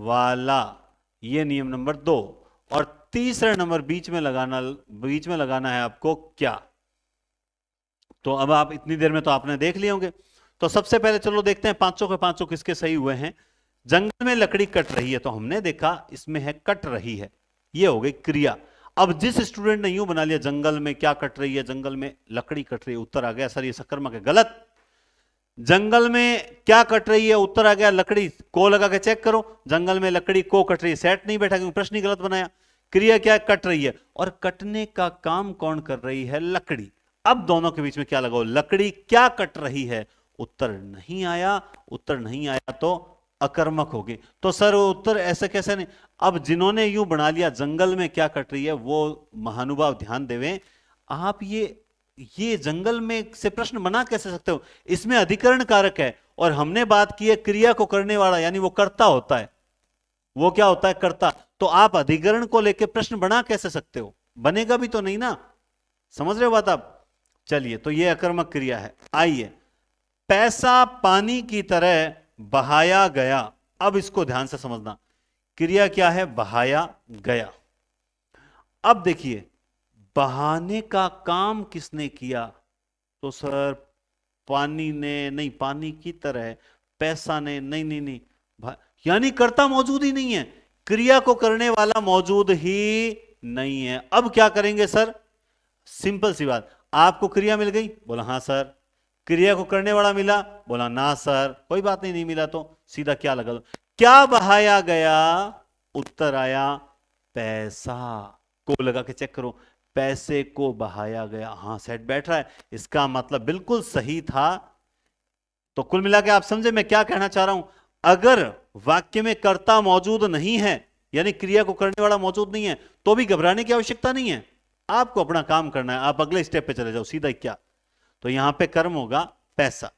[SPEAKER 1] वाला ये नियम नंबर दो और तीसरा नंबर बीच में लगाना बीच में लगाना है आपको क्या तो अब आप इतनी देर में तो आपने देख लिए होंगे तो सबसे पहले चलो देखते हैं पांचों के पांचों किसके सही हुए हैं जंगल में लकड़ी कट रही है तो हमने देखा इसमें है कट रही है ये हो गई क्रिया अब जिस स्टूडेंट ने यूं बना लिया जंगल में क्या कट रही है जंगल में लकड़ी कट रही है उत्तर आ गया सर ये सकर्मक है गलत जंगल में क्या कट रही है उत्तर आ गया लकड़ी को लगा के चेक करो जंगल में लकड़ी को कट रही है सेट नहीं बैठा क्योंकि प्रश्न ही गलत बनाया क्रिया क्या कट रही है और कटने का काम कौन कर रही है लकड़ी अब दोनों के बीच में क्या लगाओ लकड़ी क्या कट रही है उत्तर नहीं आया उत्तर नहीं आया तो अकर्मक होगी तो सर उत्तर ऐसे कैसे नहीं अब जिन्होंने यूं बना लिया जंगल में क्या कट रही है वो महानुभाव ध्यान देवे आप ये ये जंगल में से प्रश्न बना कैसे सकते हो इसमें अधिकरण कारक है और हमने बात की है क्रिया को करने वाला यानी वो करता होता है वो क्या होता है करता तो आप अधिकरण को लेके प्रश्न बना कैसे सकते हो बनेगा भी तो नहीं ना समझ रहे हो बात आप चलिए तो ये अक्रमक क्रिया है आइए पैसा पानी की तरह बहाया गया अब इसको ध्यान से समझना क्रिया क्या है बहाया गया अब देखिए बहाने का काम किसने किया तो सर पानी ने नहीं पानी की तरह पैसा ने नहीं नहीं नहीं यानी कर्ता मौजूद ही नहीं है क्रिया को करने वाला मौजूद ही नहीं है अब क्या करेंगे सर सिंपल सी बात आपको क्रिया मिल गई बोला हाँ सर क्रिया को करने वाला मिला बोला ना सर कोई बात नहीं नहीं मिला तो सीधा क्या लगा दो क्या बहाया गया उत्तर आया पैसा को लगा के चेक करो पैसे को बहाया गया हाँ सेट बैठ रहा है इसका मतलब बिल्कुल सही था तो कुल मिला के आप समझे मैं क्या कहना चाह रहा हूं अगर वाक्य में कर्ता मौजूद नहीं है यानी क्रिया को करने वाला मौजूद नहीं है तो भी घबराने की आवश्यकता नहीं है आपको अपना काम करना है आप अगले स्टेप पे चले जाओ सीधा क्या तो यहां पे कर्म होगा पैसा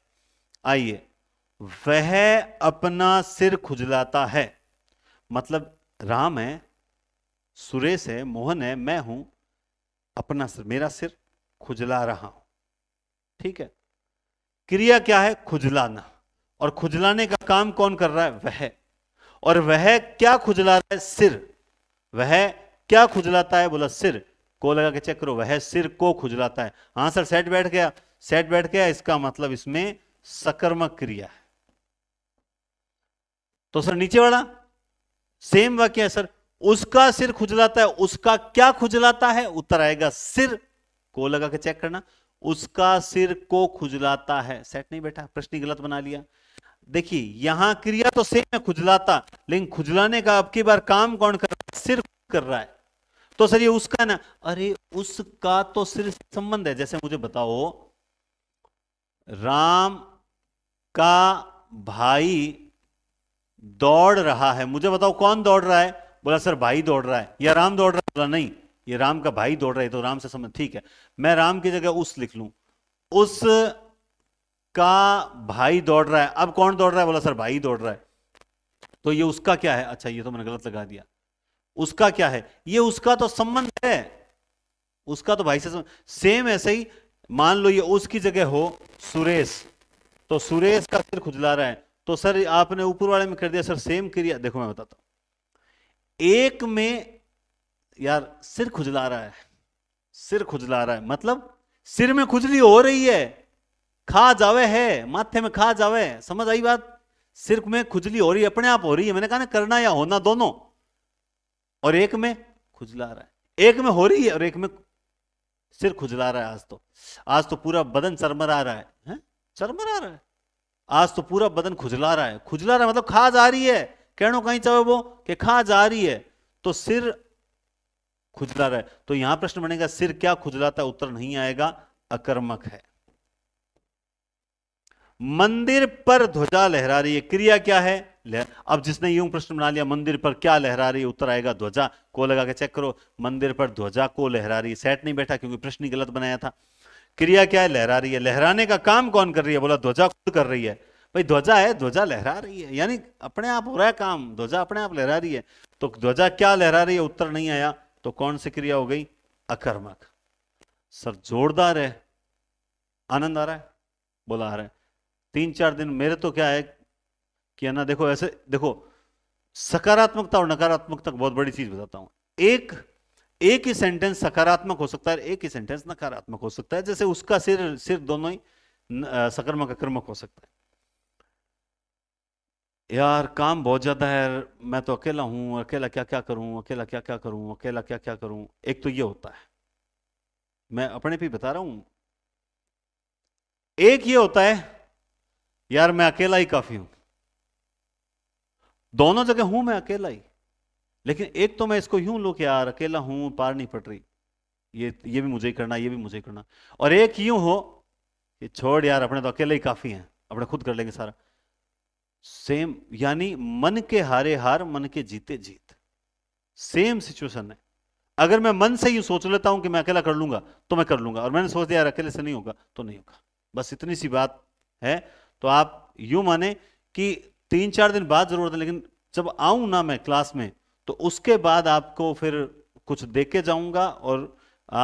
[SPEAKER 1] आइए वह अपना सिर खुजलाता है मतलब राम है सुरेश है मोहन है मैं हूं अपना सिर मेरा सिर खुजला रहा हूं ठीक है क्रिया क्या है खुजलाना और खुजलाने का काम कौन कर रहा है वह और वह क्या खुजला रहा है सिर वह क्या खुजलाता है बोला सिर को लगा के चेक करो वह सिर को खुजलाता है हां सर सेट बैठ गया सेट बैठ गया इसका मतलब इसमें सकर्मक क्रिया है तो सर नीचे वाला सेम वाक्य है सर उसका सिर खुजलाता है उसका क्या खुजलाता है उत्तर आएगा सिर को लगा के चेक करना उसका सिर को खुजलाता है सेट नहीं बैठा प्रश्न गलत बना लिया देखिए यहां क्रिया तो सेम है खुजलाता लेकिन खुजलाने का अब की बार काम कौन कर रहा है सिर कर रहा है तो सर ये उसका ना अरे उसका तो सिर संबंध है जैसे मुझे बताओ राम का भाई दौड़ रहा है मुझे बताओ कौन दौड़ रहा है बोला सर भाई दौड़ रहा है या राम दौड़ रहा है बोला नहीं ये राम का भाई दौड़ रहा है तो राम से संबंध ठीक है मैं राम की जगह उस लिख लू उस का भाई दौड़ रहा है अब कौन दौड़ रहा है बोला सर भाई दौड़ रहा है तो ये उसका क्या है अच्छा ये तो मैंने गलत लगा दिया उसका क्या है ये उसका तो संबंध है उसका तो भाई से सेम ऐसे ही मान लो ये उसकी जगह हो सुरेश तो सुरेश का सिर खुजला रहा है तो सर आपने ऊपर वाले में कर दिया सर सेम क्रिया देखो मैं बताता हूँ एक में यार सिर खुजला रहा है सिर खुजला रहा है मतलब सिर में खुजली हो रही है खा जावे है माथे में खा जावे समझ आई बात सिर में खुजली हो रही है अपने आप हो रही है मैंने कहा ना करना या होना दोनों और एक में खुजला रहा है एक में हो रही है और एक में सिर खुजला रहा है आज तो आज तो पूरा बदन चरमरा रहा है, है? चरमरा रहा है आज तो पूरा बदन खुजला रहा है खुजला रहा है मतलब खा जा रही है कहो कहीं चाहे वो कि खा जा रही है तो सिर खुजला रहा है तो यहां प्रश्न बनेगा सिर क्या खुजलाता उत्तर नहीं आएगा अकर्मक है मंदिर पर ध्वजा लहरा रही है क्रिया क्या है अब जिसने यूं प्रश्न बना लिया मंदिर पर क्या लहरा रही है उत्तर आएगा ध्वजा को लगा के चेक करो मंदिर पर ध्वजा को लहरा रही है सेट नहीं बैठा क्योंकि प्रश्न गलत बनाया था क्रिया क्या है लहरा रही है लहराने का काम कौन कर रही है बोला ध्वजा खुद कर रही है भाई ध्वजा है ध्वजा लहरा रही है यानी अपने आप हो रहा है काम ध्वजा अपने आप लहरा रही है तो ध्वजा क्या लहरा रही है उत्तर नहीं आया तो कौन सी क्रिया हो गई अकर्मक सर जोरदार है आनंद आ रहा है बोला आ रहा है तीन चार दिन मेरे तो क्या है कि ना देखो ऐसे देखो सकारात्मकता और नकारात्मकता बहुत बड़ी चीज बताता हूँ एक एक ही सेंटेंस सकारात्मक हो सकता है एक ही सेंटेंस नकारात्मक हो सकता है जैसे उसका सिर सिर दोनों ही सकर्मक अकर्मक हो सकता है यार काम बहुत ज़्यादा है मैं तो अकेला हूँ अकेला क्या क्या करूँ अकेला क्या क्या करूँ अकेला क्या क्या करूँ एक तो ये होता है मैं अपने भी बता रहा हूँ एक ये होता है यार मैं अकेला ही काफ़ी हूँ दोनों जगह हूँ मैं अकेला ही लेकिन एक तो मैं इसको यूं लूँ कि यार अकेला हूँ पार नहीं पड़ रही ये ये भी मुझे ही करना ये भी मुझे ही करना और एक यूं हो कि छोड़ यार अपने तो अकेले ही काफ़ी हैं अपने खुद कर लेंगे सारा सेम यानी मन के हारे हार मन के जीते जीत सेम सिचुएशन है अगर मैं मन से ही सोच लेता हूं कि मैं अकेला कर लूंगा तो मैं कर लूंगा और मैंने सोच दिया यार अकेले से नहीं होगा तो नहीं होगा बस इतनी सी बात है तो आप यू माने कि तीन चार दिन बाद जरूरत है लेकिन जब आऊं ना मैं क्लास में तो उसके बाद आपको फिर कुछ दे के जाऊंगा और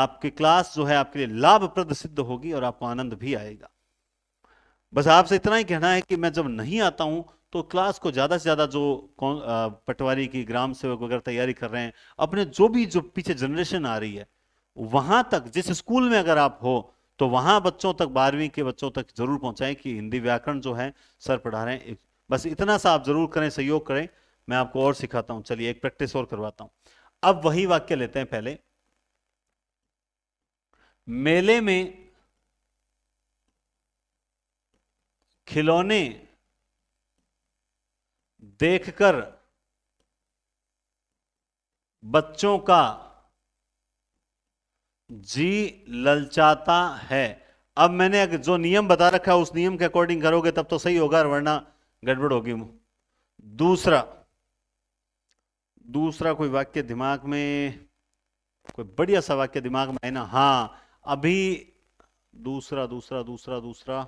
[SPEAKER 1] आपकी क्लास जो है आपके लिए लाभप्रद सिद्ध होगी और आपको आनंद भी आएगा बस आपसे इतना ही कहना है कि मैं जब नहीं आता हूं तो क्लास को ज़्यादा से ज़्यादा जो पटवारी की ग्राम सेवक वगैरह तैयारी कर रहे हैं अपने जो भी जो पीछे जनरेशन आ रही है वहां तक जिस स्कूल में अगर आप हो तो वहां बच्चों तक बारहवीं के बच्चों तक जरूर पहुंचाएं कि हिंदी व्याकरण जो है सर पढ़ा रहे हैं बस इतना सा आप जरूर करें सहयोग करें मैं आपको और सिखाता हूं चलिए एक प्रैक्टिस और करवाता हूं अब वही वाक्य लेते हैं पहले मेले में खिलौने देखकर बच्चों का जी ललचाता है अब मैंने जो नियम बता रखा है उस नियम के अकॉर्डिंग करोगे तब तो सही होगा वरना गड़बड़ होगी दूसरा दूसरा कोई वाक्य दिमाग में कोई बढ़िया सा वाक्य दिमाग में है ना हाँ अभी दूसरा दूसरा दूसरा दूसरा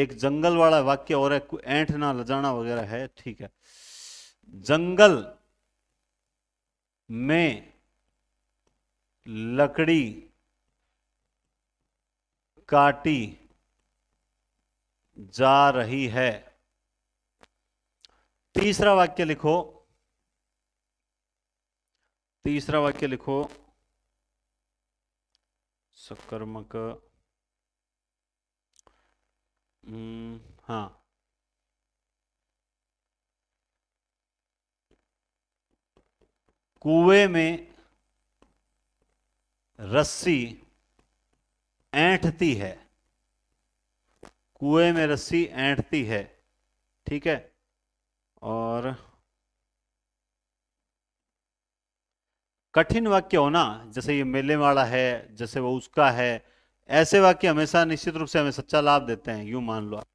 [SPEAKER 1] एक जंगल वाला वाक्य और है ऐठ ना लजाना वगैरह है ठीक है जंगल में लकड़ी काटी जा रही है तीसरा वाक्य लिखो तीसरा वाक्य लिखो सकर्मक हम्म, हाँ कुएं में रस्सी ऐंठती है कुएं में रस्सी ऐंठती है ठीक है और कठिन वाक्य होना जैसे ये मेले वाला है जैसे वो उसका है ऐसे वाक्य हमेशा निश्चित रूप से हमें सच्चा लाभ देते हैं यूं मान लो आप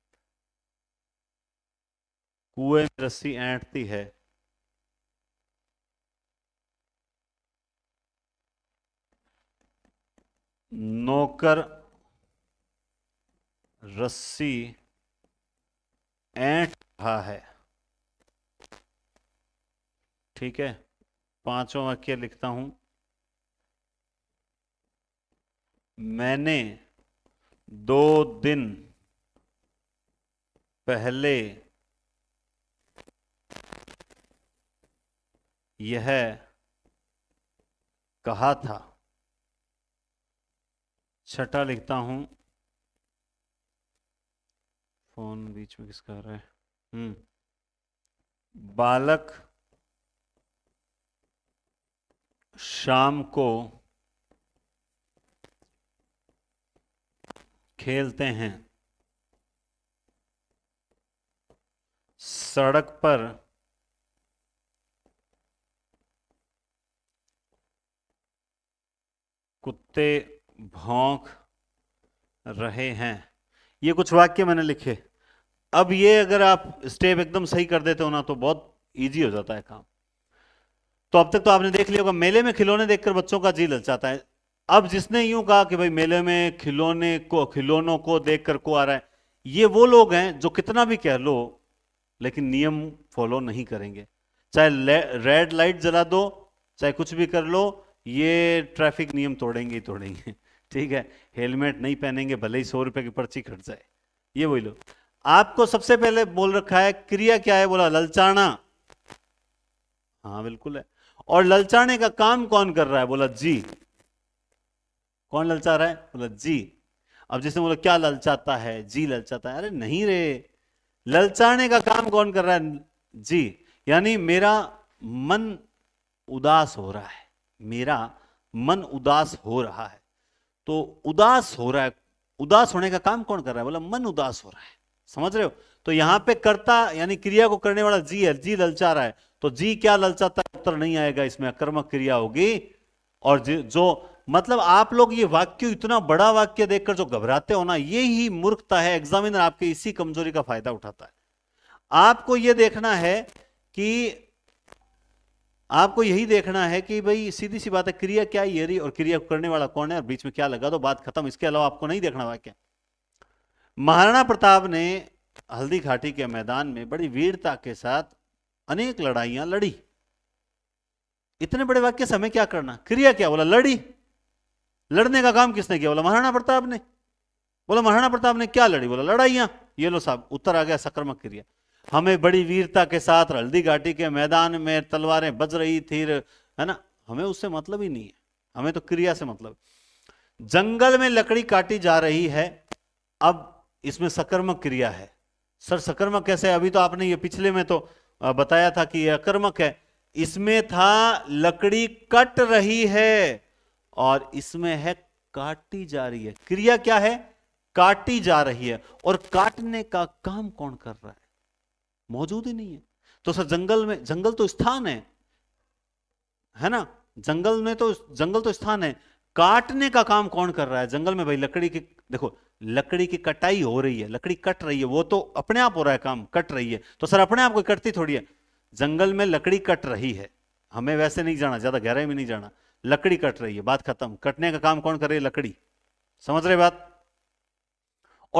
[SPEAKER 1] कुएं में रस्सी ऐंठती है नौकर रस्सी ऐंठ रहा है ठीक है पांचवा वाक्य लिखता हूं मैंने दो दिन पहले यह कहा था छठा लिखता हूं फोन बीच में किसका रहा है हम्म बालक शाम को खेलते हैं सड़क पर कुत्ते भौंक रहे हैं ये कुछ वाक्य मैंने लिखे अब ये अगर आप स्टेप एकदम सही कर देते हो ना तो बहुत इजी हो जाता है काम तो अब तक तो आपने देख लिया होगा मेले में खिलौने देखकर बच्चों का जी ललचाता है अब जिसने यूं कहा कि भाई मेले में खिलौने को खिलौनों को देख कर को आ रहा है ये वो लोग हैं जो कितना भी कह लो लेकिन नियम फॉलो नहीं करेंगे चाहे रेड लाइट जला दो चाहे कुछ भी कर लो ये ट्रैफिक नियम तोड़ेंगे ही तोड़ेंगे ठीक है हेलमेट नहीं पहनेंगे भले ही सौ रुपए की पर्ची कट जाए ये बोलो आपको सबसे पहले बोल रखा है क्रिया क्या है बोला ललचाना हाँ बिल्कुल है और ललचाने का काम कौन कर रहा है बोला जी कौन ललचा रहा है बोला जी अब जैसे बोला क्या ललचाता है जी ललचाता है अरे नहीं रे ललचाने का काम कौन कर रहा है जी यानी मेरा मन उदास हो रहा है मेरा मन उदास हो रहा है तो उदास हो रहा है उदास होने का काम कौन कर रहा है बोला मन उदास हो रहा है समझ रहे हो तो यहां पे कर्ता यानी क्रिया को करने वाला जी है जी ललचा रहा है तो जी क्या ललचाता है उत्तर नहीं आएगा इसमें अकर्मक क्रिया होगी और जो मतलब आप लोग ये वाक्य इतना बड़ा वाक्य देखकर जो घबराते हो ना ये ही मूर्खता है एग्जामिनर आपके इसी कमजोरी का फायदा उठाता है आपको ये देखना है कि आपको यही देखना है कि भाई सीधी सी बात है क्रिया क्या ये रही और क्रिया करने वाला कौन है और बीच में क्या लगा तो बात खत्म इसके अलावा आपको नहीं देखना वाक्य महाराणा प्रताप ने हल्दी घाटी के मैदान में बड़ी वीरता के साथ अनेक लड़ाइयां लड़ी इतने बड़े वाक्य से हमें क्या करना क्रिया क्या बोला लड़ी लड़ने का काम किसने किया बोला महाराणा प्रताप ने बोला महाराणा प्रताप ने क्या लड़ी बोला लड़ाइया ये लो साहब उत्तर आ गया सक्रमक क्रिया हमें बड़ी वीरता के साथ हल्दी घाटी के मैदान में तलवारें बज रही थी है ना हमें उससे मतलब ही नहीं है हमें तो क्रिया से मतलब जंगल में लकड़ी काटी जा रही है अब इसमें सकर्मक क्रिया है सर सकर्मक कैसे अभी तो आपने ये पिछले में तो बताया था कि यह अकर्मक है इसमें था लकड़ी कट रही है और इसमें है काटी जा रही है क्रिया क्या है काटी जा रही है और काटने का काम कौन कर रहा है मौजूद ही नहीं है तो सर जंगल में जंगल तो स्थान है है ना जंगल में तो जंगल तो स्थान है काटने का काम कौन कर रहा है जंगल में भाई लकड़ी की देखो लकड़ी की कटाई हो रही है लकड़ी कट रही है वो तो अपने आप हो रहा है काम कट रही है तो सर अपने आप को कटती थोड़ी है जंगल में लकड़ी कट रही है हमें वैसे नहीं जाना ज्यादा गहराई में नहीं जाना लकड़ी कट रही है बात खत्म कटने का काम कौन कर रही है लकड़ी समझ रहे बात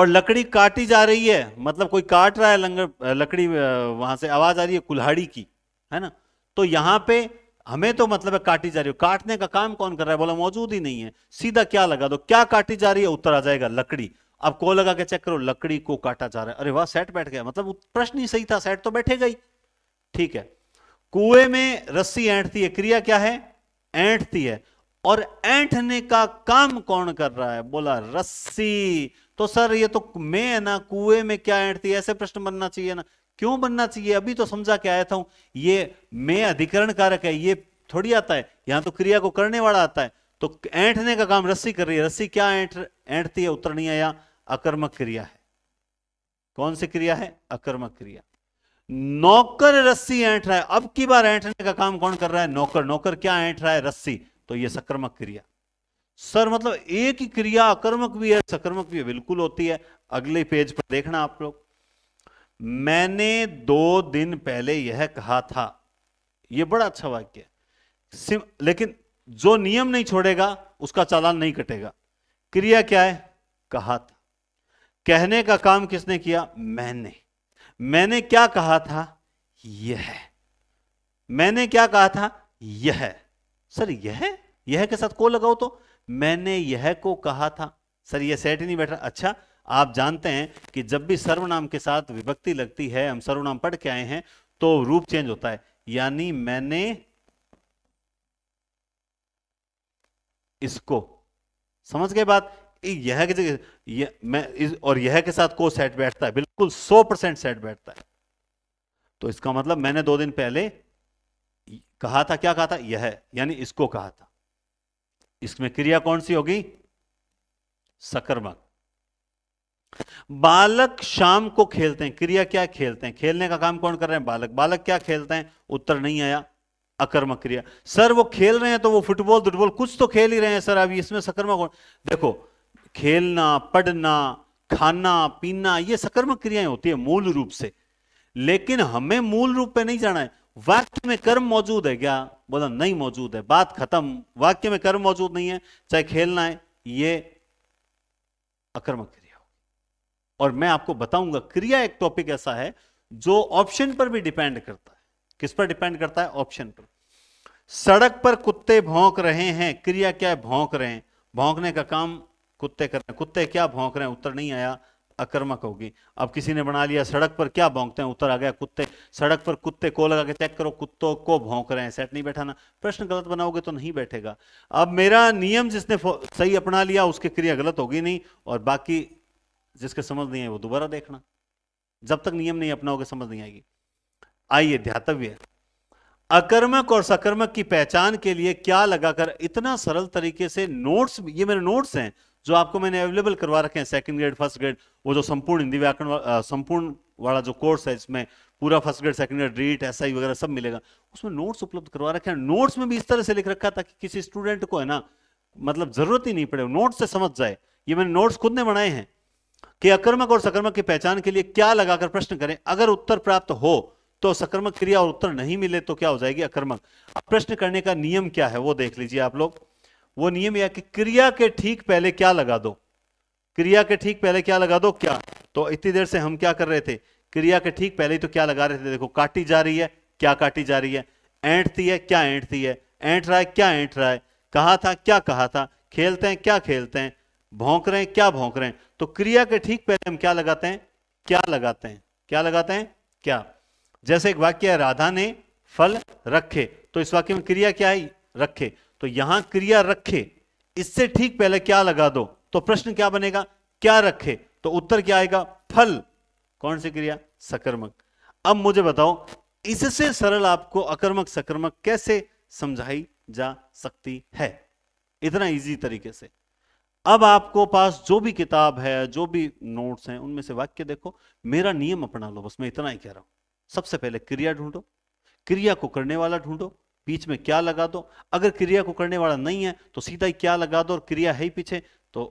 [SPEAKER 1] और लकड़ी काटी जा रही है मतलब कोई काट रहा है लंगर लकड़ी वहां से आवाज आ रही है कुल्हाड़ी की है ना तो यहां पे हमें तो मतलब है काटी जा रही है काटने का काम कौन कर रहा है बोला मौजूद ही नहीं है सीधा क्या लगा दो क्या काटी जा रही है उत्तर आ जाएगा लकड़ी अब को लगा के चेक करो लकड़ी को काटा जा रहा है अरे वाह सेट बैठ गया मतलब प्रश्न ही सही था सेट तो बैठे गई ठीक है कुएं में रस्सी ऐंठती है क्रिया क्या है ऐंठती है और ऐंठने का काम कौन कर रहा है बोला रस्सी तो सर ये तो मैं है ना कुएं में क्या ऐंठती है ऐसे प्रश्न बनना चाहिए ना क्यों बनना चाहिए अभी तो समझा के आया था ये मैं अधिकरण कारक है ये थोड़ी आता है यहां तो क्रिया को करने वाला आता है तो ऐंठने का काम रस्सी कर रही है रस्सी क्या ऐंठ ऐंठती है उतरणीय या अकर्मक क्रिया है कौन सी क्रिया है अकर्मक क्रिया नौकर रस्सी ऐंठ रहा है अब की बार ऐंठने का काम कौन कर रहा है नौकर नौकर क्या ऐंठ रहा है रस्सी तो ये सक्रमक क्रिया सर मतलब एक ही क्रिया अकर्मक भी है सक्रमक भी है बिल्कुल होती है अगले पेज पर देखना आप लोग मैंने दो दिन पहले यह कहा था यह बड़ा अच्छा वाक्य है लेकिन जो नियम नहीं छोड़ेगा उसका चालान नहीं कटेगा क्रिया क्या है कहा था कहने का काम किसने किया मैंने मैंने क्या कहा था यह मैंने क्या कहा था यह सर यह यह के साथ को लगाओ तो मैंने यह को कहा था सर यह सेट ही नहीं बैठ रहा अच्छा आप जानते हैं कि जब भी सर्वनाम के साथ विभक्ति लगती है हम सर्वनाम पढ़ के आए हैं तो रूप चेंज होता है यानी मैंने इसको समझ गए बात यह के यह, मैं इस, और यह के साथ को सेट बैठता है बिल्कुल सौ परसेंट सेट बैठता है तो इसका मतलब मैंने दो दिन पहले कहा था क्या कहा था यह यानी इसको कहा था इसमें क्रिया कौन सी होगी सकर्मक बालक शाम को खेलते हैं क्रिया क्या खेलते हैं खेलने का काम कौन कर रहे हैं बालक बालक क्या खेलते हैं उत्तर नहीं आया अकर्मक क्रिया सर वो खेल रहे हैं तो वो फुटबॉल दुटबॉल कुछ तो खेल ही रहे हैं सर अभी इसमें सकर्मक देखो खेलना पढ़ना खाना पीना ये सकर्मक क्रियाएं होती है मूल रूप से लेकिन हमें मूल रूप पे नहीं जाना है वाक्य में कर्म मौजूद है क्या बोला नहीं मौजूद है बात खत्म वाक्य में कर्म मौजूद नहीं है चाहे खेलना है ये अकर्मक क्रिया हो और मैं आपको बताऊंगा क्रिया एक टॉपिक ऐसा है जो ऑप्शन पर भी डिपेंड करता है किस पर डिपेंड करता है ऑप्शन पर सड़क पर कुत्ते भौंक रहे हैं क्रिया क्या है भौंक रहे हैं भौंकने का काम कुत्ते कर रहे हैं कुत्ते क्या भौंक रहे हैं उत्तर नहीं आया आक्रमक होगी अब किसी ने बना लिया सड़क पर क्या भौंकते हैं उत्तर आ गया कुत्ते सड़क पर कुत्ते को लगा के चेक करो कुत्तों को भौंक रहे हैं सेट नहीं बैठाना प्रश्न गलत बनाओगे तो नहीं बैठेगा अब मेरा नियम जिसने सही अपना लिया उसकी क्रिया गलत होगी नहीं और बाकी जिसके समझ नहीं आए वो दोबारा देखना जब तक नियम नहीं अपनाओगे समझ नहीं आएगी आइए ध्यातव्य अकर्मक और सकर्मक की पहचान के लिए क्या लगाकर इतना सरल तरीके से नोट्स ये मेरे नोट्स हैं जो आपको मैंने अवेलेबल करवा रखे हैं सेकंड ग्रेड फर्स्ट ग्रेड वो जो संपूर्ण हिंदी व्याकरण संपूर्ण वाला जो कोर्स है इसमें पूरा first grade second grade REET एस वगैरह सब मिलेगा उसमें नोट्स उपलब्ध करवा रखे हैं नोट्स में भी इस तरह से लिख रखा ताकि किसी स्टूडेंट को है ना मतलब जरूरत ही नहीं पड़े नोट्स से समझ जाए ये मैंने नोट्स खुद ने बनाए हैं कि अकर्मक और सकर्मक की पहचान के लिए क्या लगाकर प्रश्न करें अगर उत्तर प्राप्त हो तो सकर्मक क्रिया और उत्तर नहीं मिले तो क्या हो जाएगी अकर्मक प्रश्न करने का नियम क्या है वो देख लीजिए आप लोग वो नियम यह कि क्रिया के ठीक पहले क्या लगा दो क्रिया के ठीक पहले क्या लगा दो क्या तो इतनी देर से हम क्या कर रहे थे क्रिया के ठीक पहले तो क्या लगा रहे थे देखो काटी जा रही है क्या काटी जा रही है एंटती है क्या एंटती है एंट रहा है क्या एंट रहा है कहा था क्या कहा था खेलते हैं क्या खेलते हैं भोंक रहे हैं क्या भोंक रहे हैं तो क्रिया के ठीक पहले हम क्या लगाते हैं क्या लगाते हैं क्या लगाते हैं क्या जैसे एक वाक्य है राधा ने फल रखे तो इस वाक्य में क्रिया क्या है रखे तो यहां क्रिया रखे इससे ठीक पहले क्या लगा दो तो प्रश्न क्या बनेगा क्या रखे तो उत्तर क्या आएगा फल कौन सी क्रिया सकर्मक अब मुझे बताओ इससे सरल आपको अकर्मक सकर्मक कैसे समझाई जा सकती है इतना इजी तरीके से अब आपको पास जो भी किताब है जो भी नोट्स हैं उनमें से वाक्य देखो मेरा नियम अपना लो बस मैं इतना ही कह रहा हूं सबसे पहले क्रिया ढूंढो क्रिया को करने वाला ढूंढो बीच में क्या लगा दो अगर क्रिया को करने वाला नहीं है तो सीधा ही क्या लगा दो और क्रिया है ही पीछे तो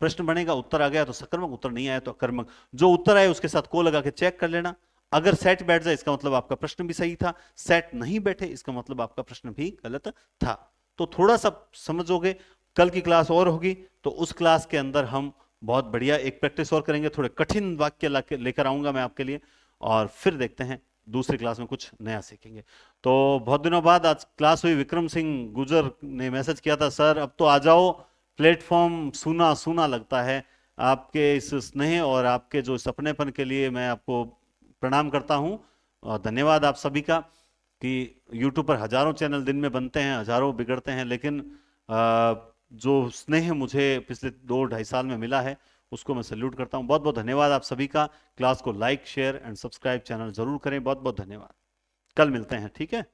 [SPEAKER 1] प्रश्न बनेगा उत्तर आ गया तो सकर्मक उत्तर नहीं आया तो अकर्मक जो उत्तर आए उसके साथ को लगा के चेक कर लेना अगर सेट बैठ जाए इसका मतलब आपका प्रश्न भी सही था सेट नहीं बैठे इसका मतलब आपका प्रश्न भी गलत था तो थोड़ा सा समझोगे कल की क्लास और होगी तो उस क्लास के अंदर हम बहुत बढ़िया एक प्रैक्टिस और करेंगे थोड़े कठिन वाक्य लेकर आऊंगा मैं आपके लिए और फिर देखते हैं दूसरी क्लास में कुछ नया सीखेंगे तो बहुत दिनों बाद आज क्लास हुई विक्रम सिंह गुजर ने मैसेज किया था सर अब तो आ जाओ प्लेटफॉर्म सुना सुना लगता है आपके इस स्नेह और आपके जो सपनेपन के लिए मैं आपको प्रणाम करता हूँ और धन्यवाद आप सभी का कि YouTube पर हजारों चैनल दिन में बनते हैं हजारों बिगड़ते हैं लेकिन आ, जो स्नेह मुझे पिछले दो ढाई साल में मिला है उसको मैं सल्यूट करता हूँ बहुत बहुत धन्यवाद आप सभी का क्लास को like share and subscribe channel ज़रूर करें बहुत बहुत धन्यवाद कल मिलते हैं ठीक है